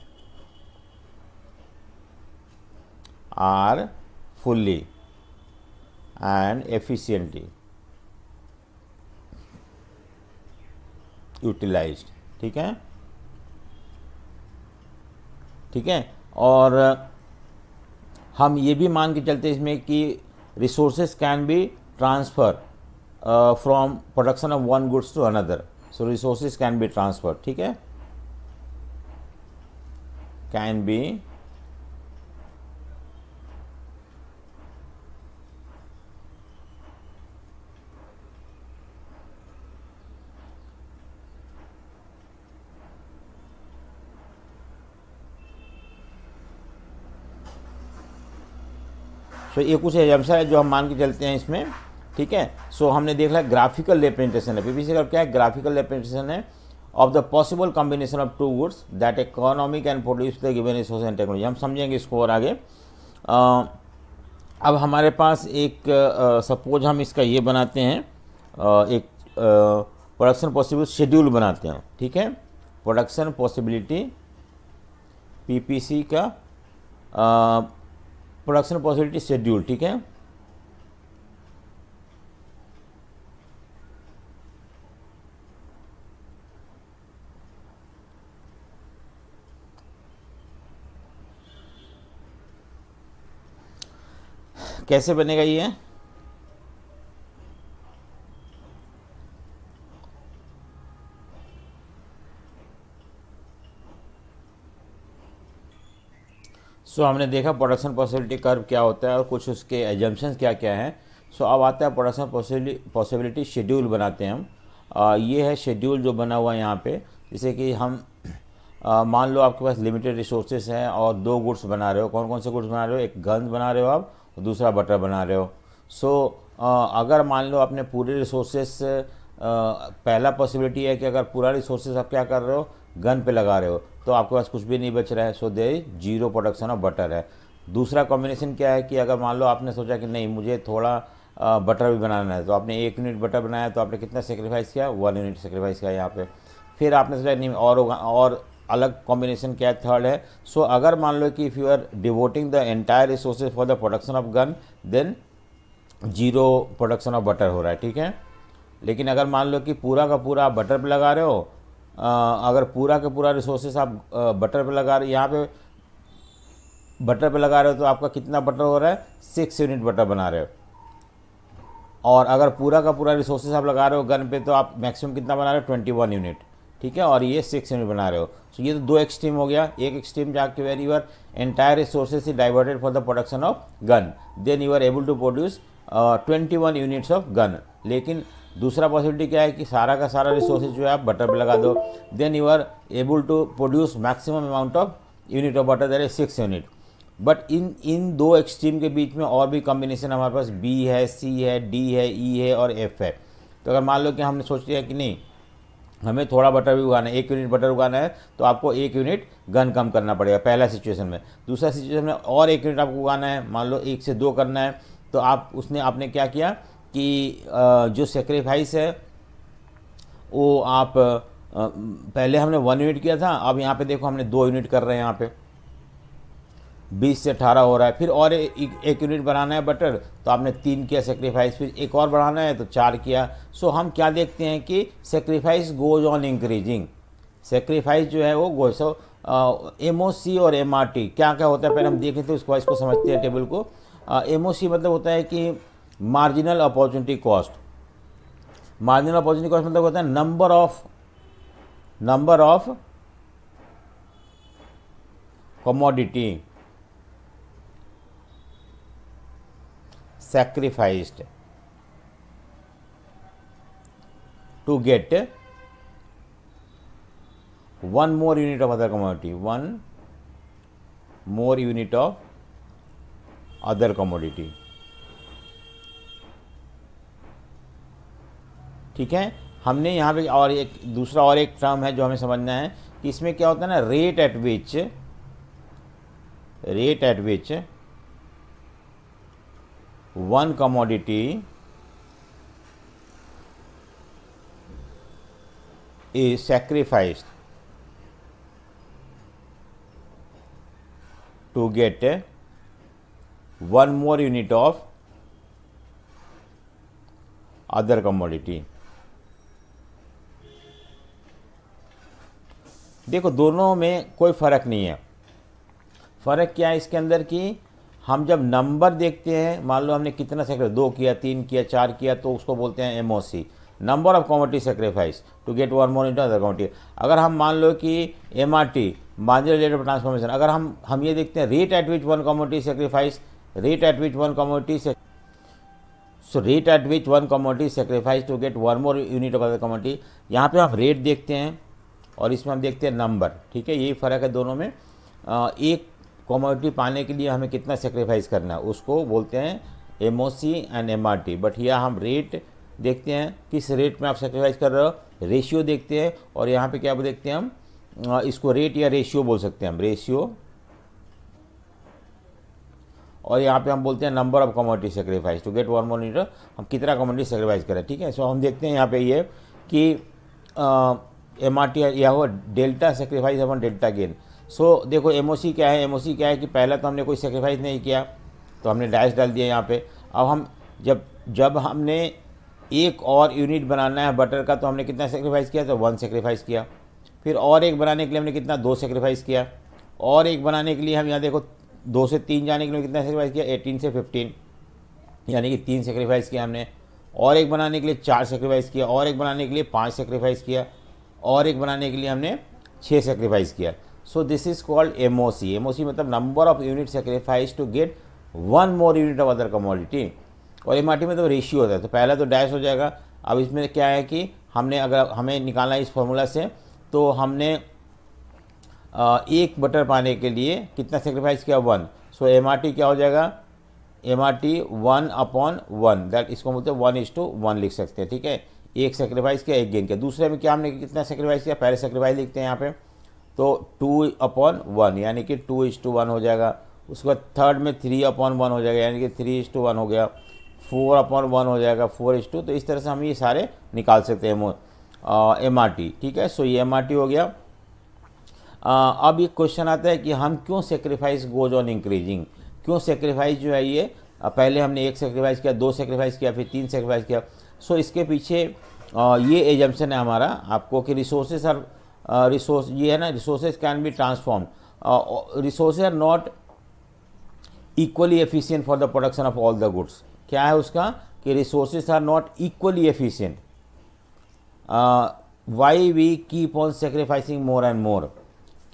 are fully and efficiently utilised ठीक है ठीक है और हम ये भी मान के चलते इसमें कि resources can be transfer from production of one goods to another so resources can be transfer ठीक है कैन बी सो तो ये कुछ एजम्सन है जो हम मान के चलते हैं इसमें ठीक है सो हमने देख लिया ग्राफिकल रिप्रेजेंटेशन है पीपीसी का क्या है ग्राफिकल रिप्रेजेंटेशन है of the possible combination of two goods that economic and produce the given resource and technology हम समझेंगे इसको और आगे अब हमारे पास एक सपोज हम इसका ये बनाते हैं एक प्रोडक्शन पॉसिबल शेड्यूल बनाते हैं ठीक है प्रोडक्शन पॉसिबिलिटी पीपीसी का प्रोडक्शन पॉसिबिलिटी शेड्यूल ठीक है कैसे बनेगा ये सो so, हमने देखा प्रोडक्शन पॉसिबिलिटी कर्व क्या होता है और कुछ उसके एजम्पन्स क्या क्या हैं सो so, अब आता है प्रोडक्शन पॉसिबिलिटी शेड्यूल बनाते हैं हम आ, ये है शेड्यूल जो बना हुआ है यहाँ पे जैसे कि हम मान लो आपके पास लिमिटेड रिसोर्सेज हैं और दो गुड्स बना रहे हो कौन कौन से गुड्स बना रहे हो एक गंद बना रहे हो आप और दूसरा बटर बना रहे हो सो so, अगर मान लो आपने पूरे रिसोर्सेस पहला पॉसिबिलिटी है कि अगर पूरा रिसोर्सेज आप क्या कर रहे हो गन पे लगा रहे हो तो आपके पास कुछ भी नहीं बच रहा है so they zero production of butter है दूसरा कॉम्बिनेशन क्या है कि अगर मान लो आपने सोचा कि नहीं मुझे थोड़ा आ, बटर भी बनाना है तो आपने एक यूनिट बटर बनाया तो आपने कितना सेक्रीफाइस किया वन यूनिट सेक्रीफाइस किया यहाँ पे फिर आपने सोचा नहीं और और अलग कॉम्बिनेशन क्या है थर्ड है सो so, अगर मान लो कि if you are devoting the entire resources for the production of gun then zero production of butter हो रहा है ठीक है लेकिन अगर मान लो कि पूरा का पूरा आप बटर पर लगा रहे हो अगर पूरा का पूरा रिसोर्सेस आप बटर पे लगा रहे यहाँ पे बटर पे लगा रहे हो तो आपका कितना बटर हो रहा है सिक्स यूनिट बटर बना रहे हो और अगर पूरा का पूरा रिसोर्सेज आप लगा रहे हो गन पे तो आप मैक्सिमम कितना बना रहे हो ट्वेंटी वन यूनिट ठीक है और ये सिक्स यूनिट बना रहे हो सो so ये तो दो एक्सट्रीम हो गया एक एक्सट्रीम जाके where your entire resources is diverted for the production of gun then you are able to produce twenty one units of gun लेकिन दूसरा पॉसिबिलिटी क्या है कि सारा का सारा रिसोर्सेज जो है आप बटर पर लगा दो then you are able to produce maximum amount of unit of butter that is six unit but in in दो एक्सट्रीम के बीच में और भी कॉम्बिनेशन हमारे पास बी है सी है डी है ई e है और एफ है तो अगर मान लो कि हमने सोच लिया कि नहीं हमें थोड़ा बटर भी उगाना है एक यूनिट बटर उगाना है तो आपको एक यूनिट गन कम करना पड़ेगा पहला सिचुएशन में दूसरा सिचुएशन में और एक यूनिट आपको उगाना है मान लो एक से दो करना है तो आप उसने आपने क्या किया कि जो सेक्रीफाइस है वो आप पहले हमने वन यूनिट किया था अब यहाँ पे देखो हमने दो यूनिट कर रहे हैं यहाँ पे बीस से अठारह हो रहा है फिर और ए, ए, एक यूनिट बढ़ाना है बटर तो आपने तीन किया सेक्रीफाइस फिर एक और बढ़ाना है तो चार किया सो हम क्या देखते हैं कि sacrifice goes on increasing sacrifice जो है वो गो सो एम और एम क्या क्या होता है पहले हम देखे थे उसको इसको समझते हैं टेबल को एम मतलब होता है कि marginal opportunity cost marginal opportunity cost मतलब होता है number of number of commodity sacrificed to get one more unit of other commodity one more unit of other commodity ठीक है हमने यहाँ पे और एक दूसरा और एक टर्म है जो हमें समझना है कि इसमें क्या होता है ना rate at which rate at which one commodity is sacrificed to get one more unit of other commodity देखो दोनों में कोई फ़र्क नहीं है फ़र्क क्या है इसके अंदर कि हम जब नंबर देखते हैं मान लो हमने कितना सेक्रीफाइस दो किया तीन किया चार किया तो उसको बोलते हैं M number of commodity sacrifice to get one more inter other commodity अगर हम मान लो कि M R T marginal rate of transformation अगर हम हम ये देखते हैं rate at which one commodity sacrifice rate at which one commodity से so rate at which one commodity sacrifice to get one more unit of other commodity यहाँ पे हम रेट देखते हैं और इसमें हम देखते हैं नंबर ठीक है यही फ़र्क है दोनों में आ, एक कॉमोडिटी पाने के लिए हमें कितना सेक्रीफाइस करना है उसको बोलते हैं M O C and M R T but यह हम रेट देखते हैं किस रेट में आप सेक्रीफाइस कर रहे हो रेशियो देखते हैं और यहाँ पे क्या देखते हैं हम इसको रेट या रेशियो बोल सकते हैं हम रेशियो और यहाँ पे हम बोलते हैं number of commodity sacrifice to get one monitor हम कितना कॉमोडिटी सेक्रीफाइस करें ठीक है सो हम देखते हैं यहाँ पे ये कि आ, एम आर टी या हो delta sacrifice upon delta gain so देखो एम ओ सी क्या है एम ओ सी क्या है कि पहला तो हमने कोई सेक्रीफाइस नहीं किया तो हमने डैश डाल दिया यहाँ पे अब हम जब जब हमने एक और यूनिट बनाना है बटर का तो हमने कितना सेक्रीफाइस किया तो वन सेक्रीफाइस किया फिर और एक बनाने के लिए हमने कितना दो सेक्रीफाइस किया और एक बनाने के लिए हम यहाँ देखो दो से तीन जाने के लिए कितना सेक्रीफाइस किया एटीन से फिफ्टीन यानी कि तीन सेक्रीफाइस किया हमने और एक बनाने के लिए चार सेक्रीफाइस किया और एक बनाने के लिए पाँच सेक्रीफाइस किया और एक बनाने के लिए हमने छः सेक्रीफाइस किया so this is called M O C M O C मतलब number of unit sacrifice to get one more unit of other commodity और एम आर टी में तो रेशियो होता है तो पहला तो डैश हो जाएगा अब इसमें क्या है कि हमने अगर हमें निकालना है इस फॉर्मूला से तो हमने एक बटर पाने के लिए कितना सेक्रीफाइस किया one so M R T क्या हो जाएगा M R T one upon one that इसको बोलते हैं वन इज टू वन लिख सकते हैं ठीक है एक सेक्रीफाइस किया एक गेन किया दूसरे में क्या हमने कितना सेक्रीफाइस किया पहले सेक्रीफाइस लिखते हैं यहाँ पे तो टू अपॉन वन यानी कि टू इज टू वन हो जाएगा उसके बाद थर्ड में थ्री अपॉन वन हो जाएगा यानी कि थ्री इज टू वन हो गया फोर अपॉन वन हो जाएगा फोर इज टू तो इस तरह से हम ये सारे निकाल सकते हैं एम आर टी ठीक है सो ये एम आर टी हो गया आ, अब ये क्वेश्चन आता है कि हम क्यों सेक्रीफाइस गोज ऑन इंक्रीजिंग क्यों सेक्रीफाइस जो है ये पहले हमने एक सेक्रीफाइस किया दो सेक्रीफाइस किया फिर तीन सेक्रीफाइस किया सो इसके पीछे ये एजम्पन है हमारा आपको कि रिसोर्सेज आर रिसोर्स ये है ना resources can be transform resources are not equally efficient for the production of all the goods क्या है उसका कि resources are not equally efficient why we keep on sacrificing more and more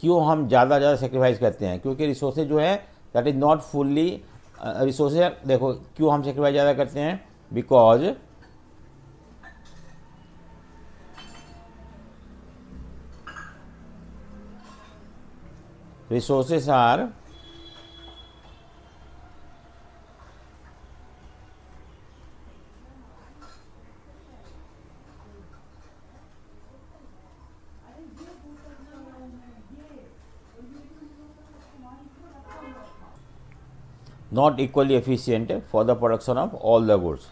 क्यों हम ज़्यादा ज़्यादा सेक्रीफाइस करते हैं क्योंकि रिसोर्सेज जो है that is not fully resources देखो क्यों हम सेक्रीफाइस ज़्यादा करते हैं because resources are not equally efficient for the production of all the goods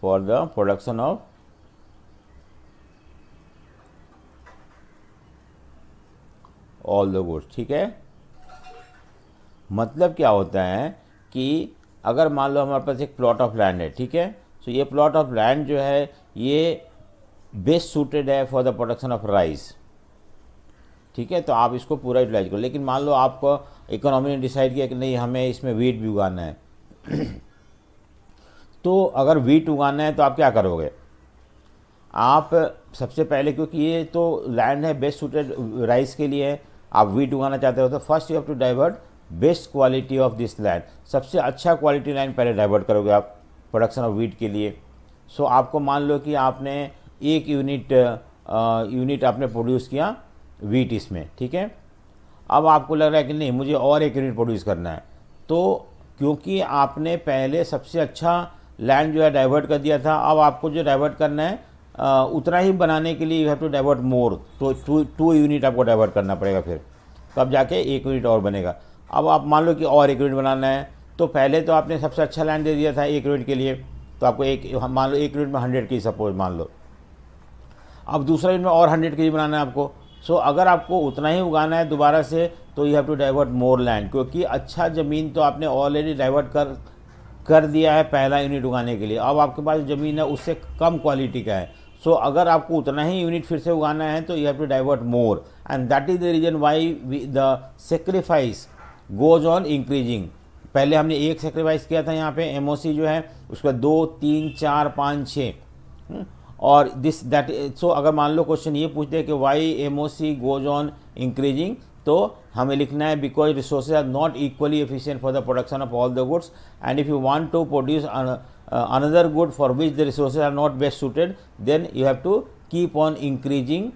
for the production of all the goods ठीक है मतलब क्या होता है कि अगर मान लो हमारे पास एक प्लॉट ऑफ लैंड है ठीक है सो ये प्लॉट ऑफ लैंड जो है ये बेस्ट सूटेड है for the production of rice ठीक है तो आप इसको पूरा यूटिलाइज करो लेकिन मान लो आपको इकोनॉमी ने डिसाइड किया कि नहीं हमें इसमें वीट भी उगाना है तो अगर वीट उगाना है तो आप क्या करोगे आप सबसे पहले क्योंकि ये तो लैंड है बेस्ट सूटेड राइस के लिए है आप वीट उगाना चाहते हो तो first you have to divert best quality of this land सबसे अच्छा क्वालिटी लैंड पहले डाइवर्ट करोगे आप प्रोडक्शन ऑफ वीट के लिए सो so, आपको मान लो कि आपने एक यूनिट यूनिट आपने प्रोड्यूस किया वीट इसमें ठीक है अब आपको लग रहा है कि नहीं मुझे और एक यूनिट प्रोड्यूस करना है तो क्योंकि आपने पहले सबसे अच्छा लैंड जो है डाइवर्ट कर दिया था अब आपको जो डाइवर्ट करना है उतना ही बनाने के लिए you have to divert more तो टू टू यूनिट आपको डाइवर्ट करना पड़ेगा फिर तब तो जाके एक यूनिट और बनेगा अब आप मान लो कि और एक यूनिट बनाना है तो पहले तो आपने सबसे अच्छा लाइन दे दिया था एक यूनिट के लिए तो आपको एक मान लो एक यूनिट में हंड्रेड की सपोज मान लो अब दूसरा यूनिट में और हंड्रेड के जी बनाना है आपको सो so, अगर आपको उतना ही उगाना है दोबारा से तो you have to divert more land क्योंकि अच्छा ज़मीन तो आपने ऑलरेडी डाइवर्ट कर कर दिया है पहला यूनिट उगाने के लिए अब आपके पास ज़मीन है उससे कम क्वालिटी का है सो अगर आपको उतना ही यूनिट फिर से उगाना है तो you have to divert more and that is the reason why the sacrifice goes on increasing पहले हमने एक सेक्रीफाइस किया था यहाँ पे एम जो है उसका दो तीन चार पाँच छः हम्म? और दिस दैट सो अगर मान लो क्वेश्चन ये पूछते हैं कि why M O C goes on increasing तो हमें लिखना है because resources are not equally efficient for the production of all the goods and if you want to produce uh, another good for which the resources are not best suited then you have to keep on increasing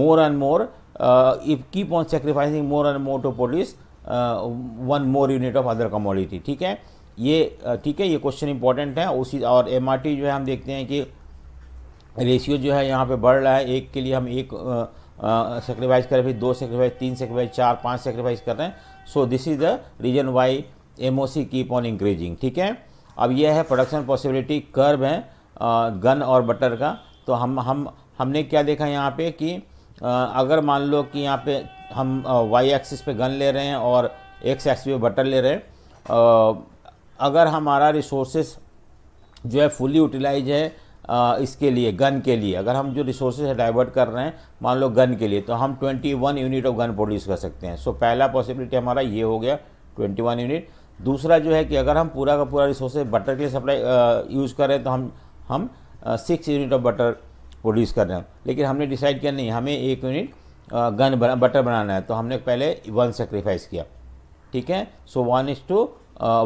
more and more uh, if keep on sacrificing more and more to produce uh, one more unit of other commodity ठीक है ये ठीक है ये क्वेश्चन इंपॉर्टेंट है उसी और एम जो है हम देखते हैं कि रेशियो जो है यहाँ पे बढ़ रहा है एक के लिए हम एक सेक्रीफाइस कर फिर दो सेक्रीफाइस तीन सेक्रीफाइस चार पांच सेक्रीफाइस कर रहे हैं so this is the reason why M O C keep on increasing ठीक है अब यह है प्रोडक्शन पॉसिबिलिटी कर्व है गन और बटर का तो हम हम हमने क्या देखा यहाँ पे कि अगर मान लो कि यहाँ पे हम वाई एक्सिस पे गन ले रहे हैं और एक्स एक्सिस पे बटर ले रहे हैं अगर हमारा रिसोर्सेस जो है फुली यूटिलाइज है इसके लिए गन के लिए अगर हम जो रिसोर्सेज है डाइवर्ट कर रहे हैं मान लो गन के लिए तो हम 21 यूनिट ऑफ गन प्रोड्यूस कर सकते हैं सो so, पहला पॉसिबिलिटी हमारा ये हो गया 21 यूनिट दूसरा जो है कि अगर हम पूरा का पूरा रिसोर्सेज बटर के लिए सप्लाई यूज़ करें तो हम हम six unit of butter produce कर रहे हैं लेकिन हमने डिसाइड किया नहीं हमें एक यूनिट गन बना, बटर बनाना है तो हमने पहले वन सेक्रीफाइस किया ठीक है so one is to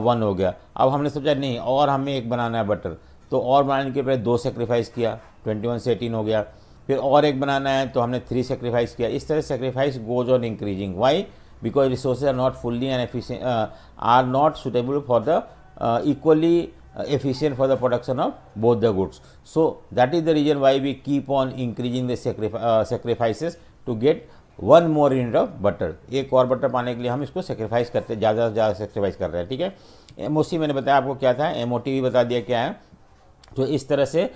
one हो गया अब हमने सोचा नहीं और हमें एक बनाना है बटर तो और बनाने के पहले दो सेक्रीफाइस किया ट्वेंटी वन से एटीन हो गया फिर और एक बनाना है तो हमने थ्री सेक्रीफाइस किया इस तरह sacrifice goes on increasing why because resources are not fully and efficient uh, are not suitable for the uh, equally uh, efficient for the production of both the goods. So, that is the reason why we keep on increasing the sacrifice, uh, sacrifices to get one more unit of butter एक और बटर पाने के लिए हम इसको सेक्रीफाइस करते हैं ज़्यादा से ज़्यादा सेक्रीफाइस कर रहे हैं ठीक है एम मैंने बताया आपको क्या था एम भी बता दिया क्या है तो इस तरह से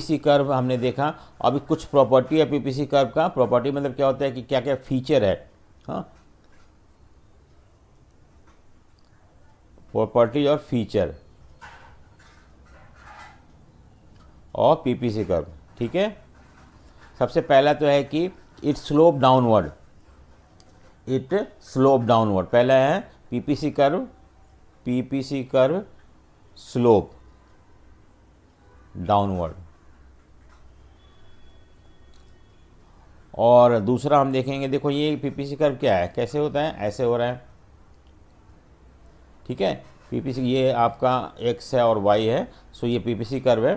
सी कर्व हमने देखा अभी कुछ प्रॉपर्टी है पी पी सी कर्व का प्रॉपर्टी मतलब क्या होता है कि क्या क्या फीचर है हाँ प्रॉपर्टीज और फीचर और पीपीसी कर्व ठीक है सबसे पहला तो है कि it slope downward it slope downward पहला है PPC curve PPC curve slope downward और दूसरा हम देखेंगे देखो ये पीपीसी कर्व क्या है कैसे होता है ऐसे हो रहा है ठीक है पीपीसी ये आपका एक्स है और वाई है सो ये पीपीसी कर्व है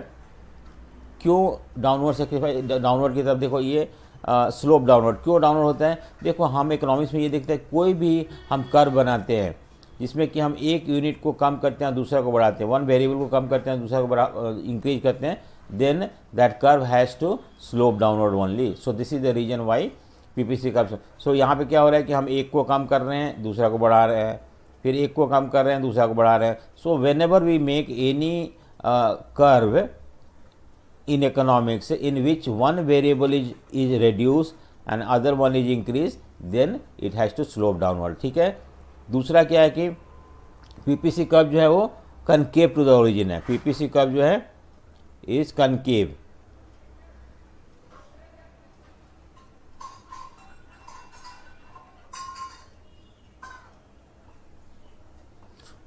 क्यों डाउनवर्ड से डाउनवर्ड की तरफ देखो ये स्लोप डाउनवर्ड क्यों डाउनवर्ड होता है देखो हम इकोनॉमिक्स में ये देखते हैं कोई भी हम कर्व बनाते हैं जिसमें कि हम एक यूनिट को कम करते हैं दूसरा को बढ़ाते हैं वन वेरिएबल को कम करते हैं दूसरा को इंक्रीज करते हैं then that curve has to slope downward only so this is the reason why P P C curve so यहाँ पे क्या हो रहा है कि हम एक को कम कर रहे हैं दूसरा को बढ़ा रहे हैं फिर एक को कम कर रहे हैं दूसरा को बढ़ा रहे हैं so whenever we make any curve in economics in which one variable is is reduce and other one is increase then it has to slope downward ठीक है दूसरा क्या है कि पीपीसी कप जो है वो कनकेव टू द ओरिजिन है पीपीसी कप जो है is concave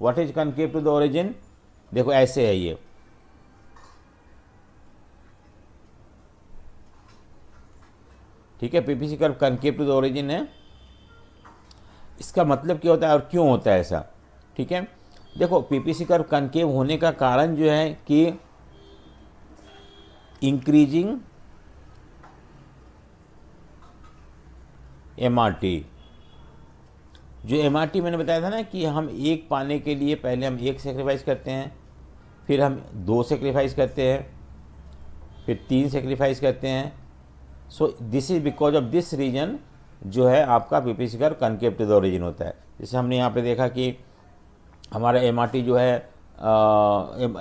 what is concave to the origin देखो ऐसे है ये ठीक है PPC curve concave to the origin है इसका मतलब क्या होता है और क्यों होता है ऐसा ठीक है देखो पीपीसी कर्व कनकेव होने का कारण जो है कि इंक्रीजिंग एम जो एम मैंने बताया था ना कि हम एक पाने के लिए पहले हम एक सेक्रीफाइस करते हैं फिर हम दो सेक्रीफाइस करते हैं फिर तीन सेक्रीफाइस करते हैं so this is because of this reason जो है आपका पी सी कर कनकेव टू द ओरिजिन होता है जैसे हमने यहाँ पे देखा कि हमारा एम जो है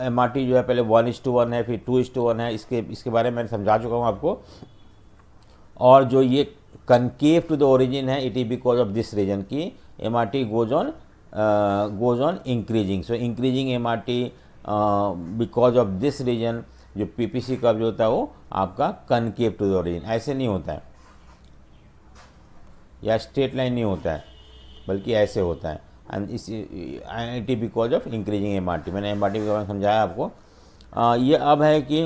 एम आर जो है पहले वन इज टू वन है फिर टू इज टू वन है इसके इसके बारे में समझा चुका हूँ आपको और जो ये कनकेव टू द ओरिजिन है it is because of this reason की M R T goes on goes on increasing so increasing M R T because of this reason जो पी पी सी जो होता है वो आपका कनकेव टू द ओरिजिन ऐसे नहीं होता है या स्ट्रेट लाइन नहीं होता है बल्कि ऐसे होता है एंड इस I T because of increasing M R T मैंने एम आर टी के बारे में समझाया आपको आ, ये अब है कि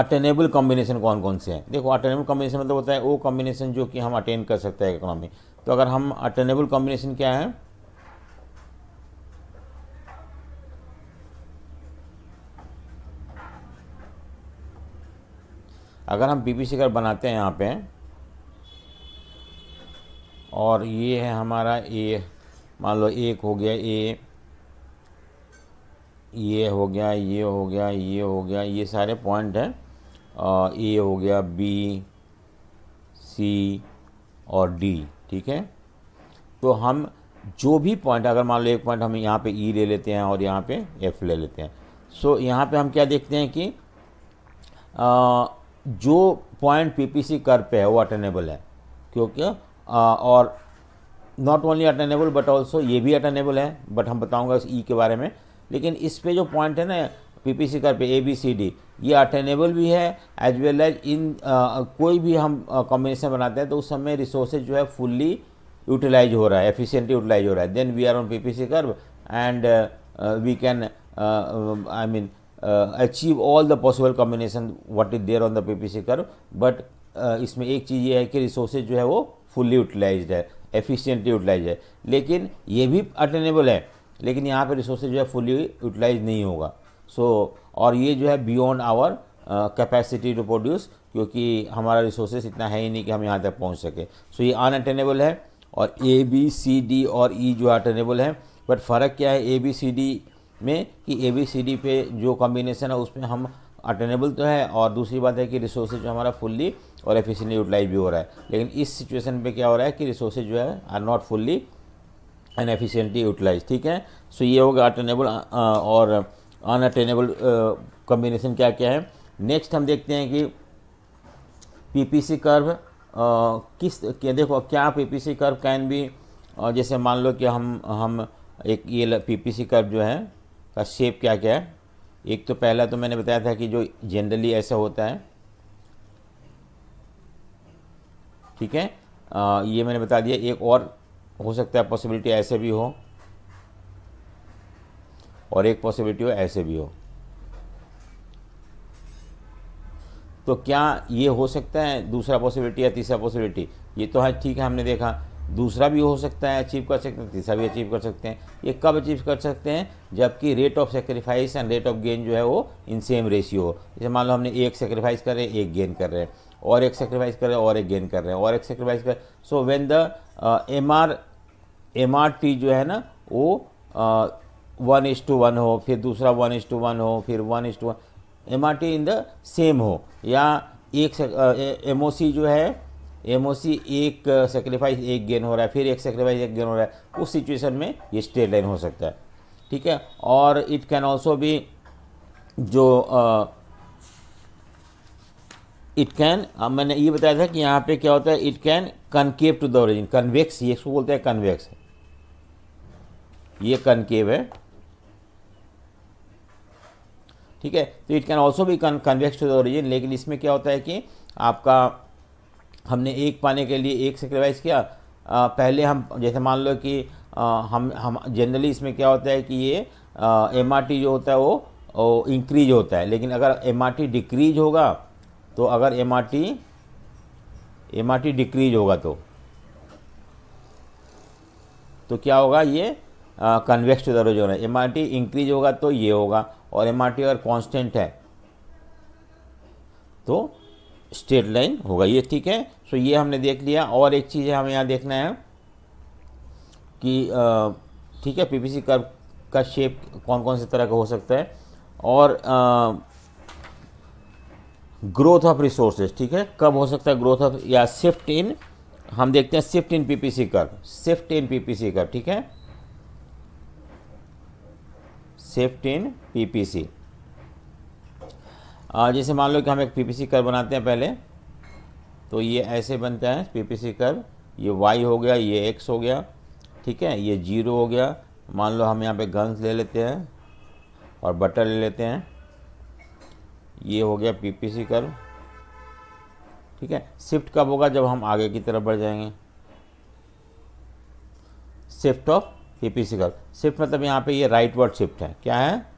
अटेनेबल कॉम्बिनेशन कौन कौन से हैं देखो अटेनेबल कॉम्बिनेशन मतलब होता है वो कॉम्बिनेशन जो कि हम अटेन कर सकते हैं इकोनॉमी तो अगर हम अटेनेबल कॉम्बिनेशन क्या है अगर हम पीपीसी अगर बनाते हैं यहाँ पे और ये है हमारा ए मान लो एक हो गया ए ये हो गया ये हो गया ये हो गया ये सारे पॉइंट हैं ए हो गया बी सी और डी ठीक है तो हम जो भी पॉइंट अगर मान लो एक पॉइंट हम यहाँ पे ई e ले लेते हैं और यहाँ पे एफ ले लेते हैं सो so, यहाँ पे हम क्या देखते हैं कि आ, जो पॉइंट पीपीसी कर पे है वो अटेनेबल है क्योंकि और not only attainable but also ये भी अटेनेबल है बट हम बताऊँगा इस ई e के बारे में लेकिन इस पे जो पॉइंट है ना पी पी सी कर पे ए बी सी डी ये अटेनेबल भी है एज वेल एज इन कोई भी हम कॉम्बिनेशन बनाते हैं तो उस समय रिसोर्सेज जो है फुल्ली यूटिलाइज हो रहा है एफिशिएंटली यूटिलाइज हो रहा है then we are on P P C curve and we can I mean achieve all the possible combination what is there on the P P C curve but इसमें एक चीज़ ये है कि रिसोर्सेज जो है वो फुल्ली यूटिलाइज है एफिशिएंटली यूटिलाइज है लेकिन ये भी अटेनेबल है लेकिन यहाँ पर रिसोर्सेज जो है फुली यूटिलाइज नहीं होगा सो so, और ये जो है beyond our capacity to produce क्योंकि हमारा रिसोर्सेज इतना है ही नहीं कि हम यहाँ तक पहुँच सके सो so, ये अनअटेनेबल है और ए बी सी डी और ई e जो है अटेनेबल है बट फ़र्क क्या है ए बी सी डी में कि ए बी सी डी पे जो कॉम्बिनेशन है उसमें हम अटेनेबल तो है और दूसरी बात है कि रिसोर्स जो हमारा फुल्ली और एफिशिएंटली यूटिलाइज भी हो रहा है लेकिन इस सिचुएशन पे क्या हो रहा है कि रिसोर्स जो है are not fully and efficiently utilise ठीक है सो ये होगा अटेनेबल uh, और अनअटेनेबल कम्बिनेशन uh, क्या क्या है नेक्स्ट हम देखते हैं कि सी कर्व uh, किस के देखो क्या सी कर्व कैन भी जैसे मान लो कि हम हम एक ये सी कर्व जो है का शेप क्या क्या है एक तो पहला तो मैंने बताया था कि जो जनरली ऐसा होता है ठीक है आ, ये मैंने बता दिया एक और हो सकता है पॉसिबिलिटी ऐसे भी हो और एक पॉसिबिलिटी हो ऐसे भी हो तो क्या ये हो सकता है दूसरा पॉसिबिलिटी या तीसरा पॉसिबिलिटी ये तो है हाँ, ठीक है हमने देखा दूसरा भी हो सकता है अचीव कर सकते हैं तीसरा भी अचीव कर सकते हैं ये कब अचीव कर सकते हैं जबकि rate of sacrifice and rate of gain जो है वो इन सेम रेशियो हो जैसे मान लो हमने एक सेक्रीफाइस कर रहे हैं एक गेन कर रहे हैं और एक सेक्रीफाइस कर रहे हैं और एक गेन कर रहे हैं और एक सेक्रीफाइस कर so when the M R M R T जो है ना वो वन इज टू वन हो फिर दूसरा वन इज टू वन हो फिर one is to one M R T in the same हो या एक एम ओ सी जो है एमओसी एक सेक्रीफाइस एक गेन हो रहा है फिर एक सेक्रीफाइस एक गेन हो रहा है उस सिचुएशन में ये स्ट्रेट लाइन हो सकता है ठीक है और इट कैन ऑल्सो भी जो इट कैन मैंने ये बताया था कि यहाँ पे क्या होता है it can concave to the origin convex ये इसको बोलते हैं कन्वेक्स ये कनकेव है ठीक है तो इट कैन ऑल्सो भी कन्वेक्स टू द ओरिजिन लेकिन इसमें क्या होता है कि आपका हमने एक पाने के लिए एक सेक्रीफाइस किया आ, पहले हम जैसे मान लो कि आ, हम हम जनरली इसमें क्या होता है कि ये एम जो होता है वो, वो इंक्रीज होता है लेकिन अगर एम डिक्रीज होगा तो अगर M R T M R T decrease होगा तो तो क्या होगा ये कन्वेक्स टू जो है एम आर टी इंक्रीज होगा तो ये होगा और एम आर टी अगर कांस्टेंट है तो स्ट्रेट लाइन होगा ये ठीक है सो ये हमने देख लिया और एक चीज़ है हमें यहाँ देखना है कि ठीक है पीपीसी कर्व का शेप कौन कौन से तरह का हो सकता है और ग्रोथ ऑफ रिसोर्सेज ठीक है कब हो सकता है ग्रोथ ऑफ या शिफ्ट इन हम देखते हैं shift in PPC curve shift in PPC curve ठीक है शिफ्ट इन पीपीसी जैसे मान लो कि हम एक पीपीसी कर बनाते हैं पहले तो ये ऐसे बनता है पीपीसी कर ये वाई हो गया ये एक्स हो गया ठीक है ये जीरो हो गया मान लो हम यहाँ पे गन्स ले लेते हैं और बटर ले लेते हैं ये हो गया पीपीसी कर ठीक है शिफ्ट कब होगा जब हम आगे की तरफ बढ़ जाएंगे shift of PPC curve shift मतलब यहाँ पे ये राइट वर्ड शिफ्ट है क्या है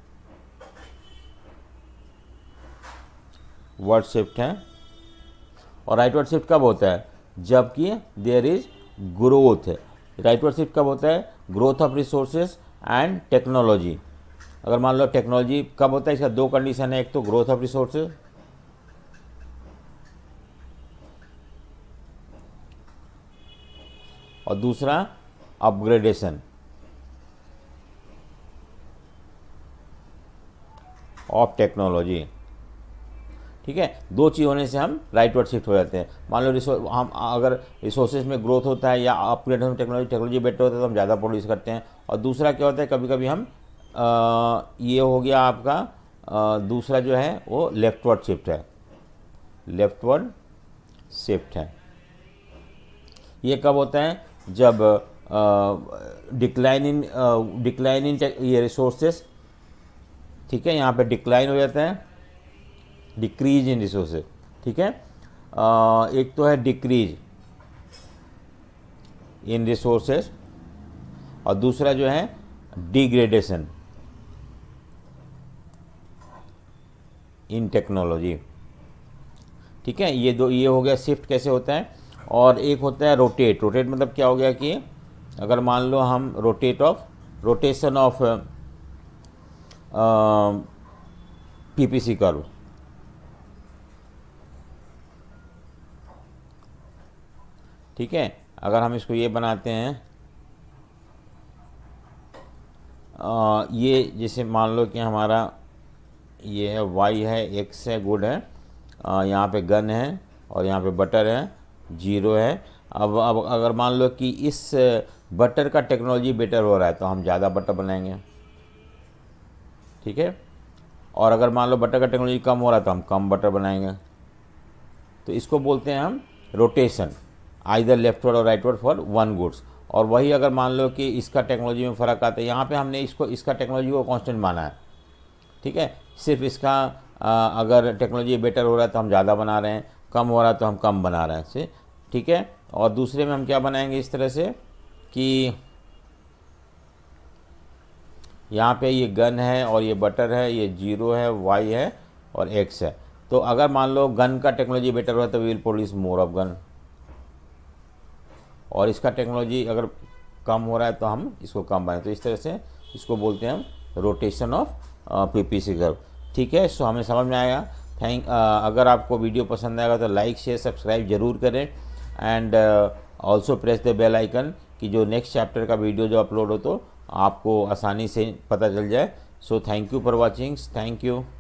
वर्ड शिफ्ट है और राइट वर्ड शिफ्ट कब होता है जबकि there is growth rightward shift कब होता है growth of resources and technology अगर मान लो टेक्नोलॉजी कब होता है इसका दो कंडीशन है एक तो ग्रोथ ऑफ रिसोर्सेज और दूसरा अपग्रेडेशन ऑफ टेक्नोलॉजी ठीक है दो चीज़ होने से हम राइट वर्ड शिफ्ट हो जाते हैं मान लो रिसो हम अगर रिसोर्सेज में ग्रोथ होता है या अपग्रेड होने टेक्नोलॉजी टेक्नोलॉजी बेटर होता है तो हम ज़्यादा प्रोड्यूस करते हैं और दूसरा क्या होता है कभी कभी हम आ, ये हो गया आपका आ, दूसरा जो है वो लेफ्टवर्ड शिफ्ट है लेफ्टवर्ड शिफ्ट है ये कब होता है जब डिक्लाइन इन डिक्लाइन इन ये रिसोर्सेस ठीक है यहाँ पे डिक्लाइन हो जाता है डिक्रीज इन रिसोर्सेज ठीक है एक तो है डिक्रीज इन रिसोर्सेज और दूसरा जो है डिग्रेडेशन इन टेक्नोलॉजी ठीक है ये दो ये हो गया शिफ्ट कैसे होता है और एक होता है रोटेट रोटेट मतलब क्या हो गया कि अगर मान लो हम rotate of rotation of PPC curve ठीक है अगर हम इसको ये बनाते हैं आ, ये जैसे मान लो कि हमारा ये है वाई है एक्स है गुड है यहाँ पे गन है और यहाँ पे बटर है जीरो है अब अब अगर मान लो कि इस बटर का टेक्नोलॉजी बेटर हो रहा है तो हम ज़्यादा बटर बनाएंगे ठीक है और अगर मान लो बटर का टेक्नोलॉजी कम हो रहा है तो हम कम बटर बनाएंगे तो इसको बोलते हैं हम रोटेशन आइधर लेफ्टवर्ड और राइटवर्ड फॉर वन गुड्स और वही अगर मान लो कि इसका टेक्नोलॉजी में फ़र्क आता है यहाँ पे हमने इसको इसका टेक्नोलॉजी को कांस्टेंट माना है ठीक है सिर्फ इसका आ, अगर टेक्नोलॉजी बेटर हो रहा है तो हम ज़्यादा बना रहे हैं कम हो रहा है तो हम कम बना रहे हैं से ठीक है और दूसरे में हम क्या बनाएंगे इस तरह से कि यहाँ पे ये गन है और ये बटर है ये जीरो है वाई है और एक्स है तो अगर मान लो गन का टेक्नोलॉजी बेटर है तो we will produce more of gun और इसका टेक्नोलॉजी अगर कम हो रहा है तो हम इसको कम बनाए तो इस तरह से इसको बोलते हैं हम rotation of P P C curve ठीक है सो हमें समझ में आएगा थैंक uh, अगर आपको वीडियो पसंद आएगा तो लाइक शेयर सब्सक्राइब जरूर करें and also press the bell icon कि जो नेक्स्ट चैप्टर का वीडियो जो अपलोड हो तो आपको आसानी से पता चल जाए so thank you for watchings thank you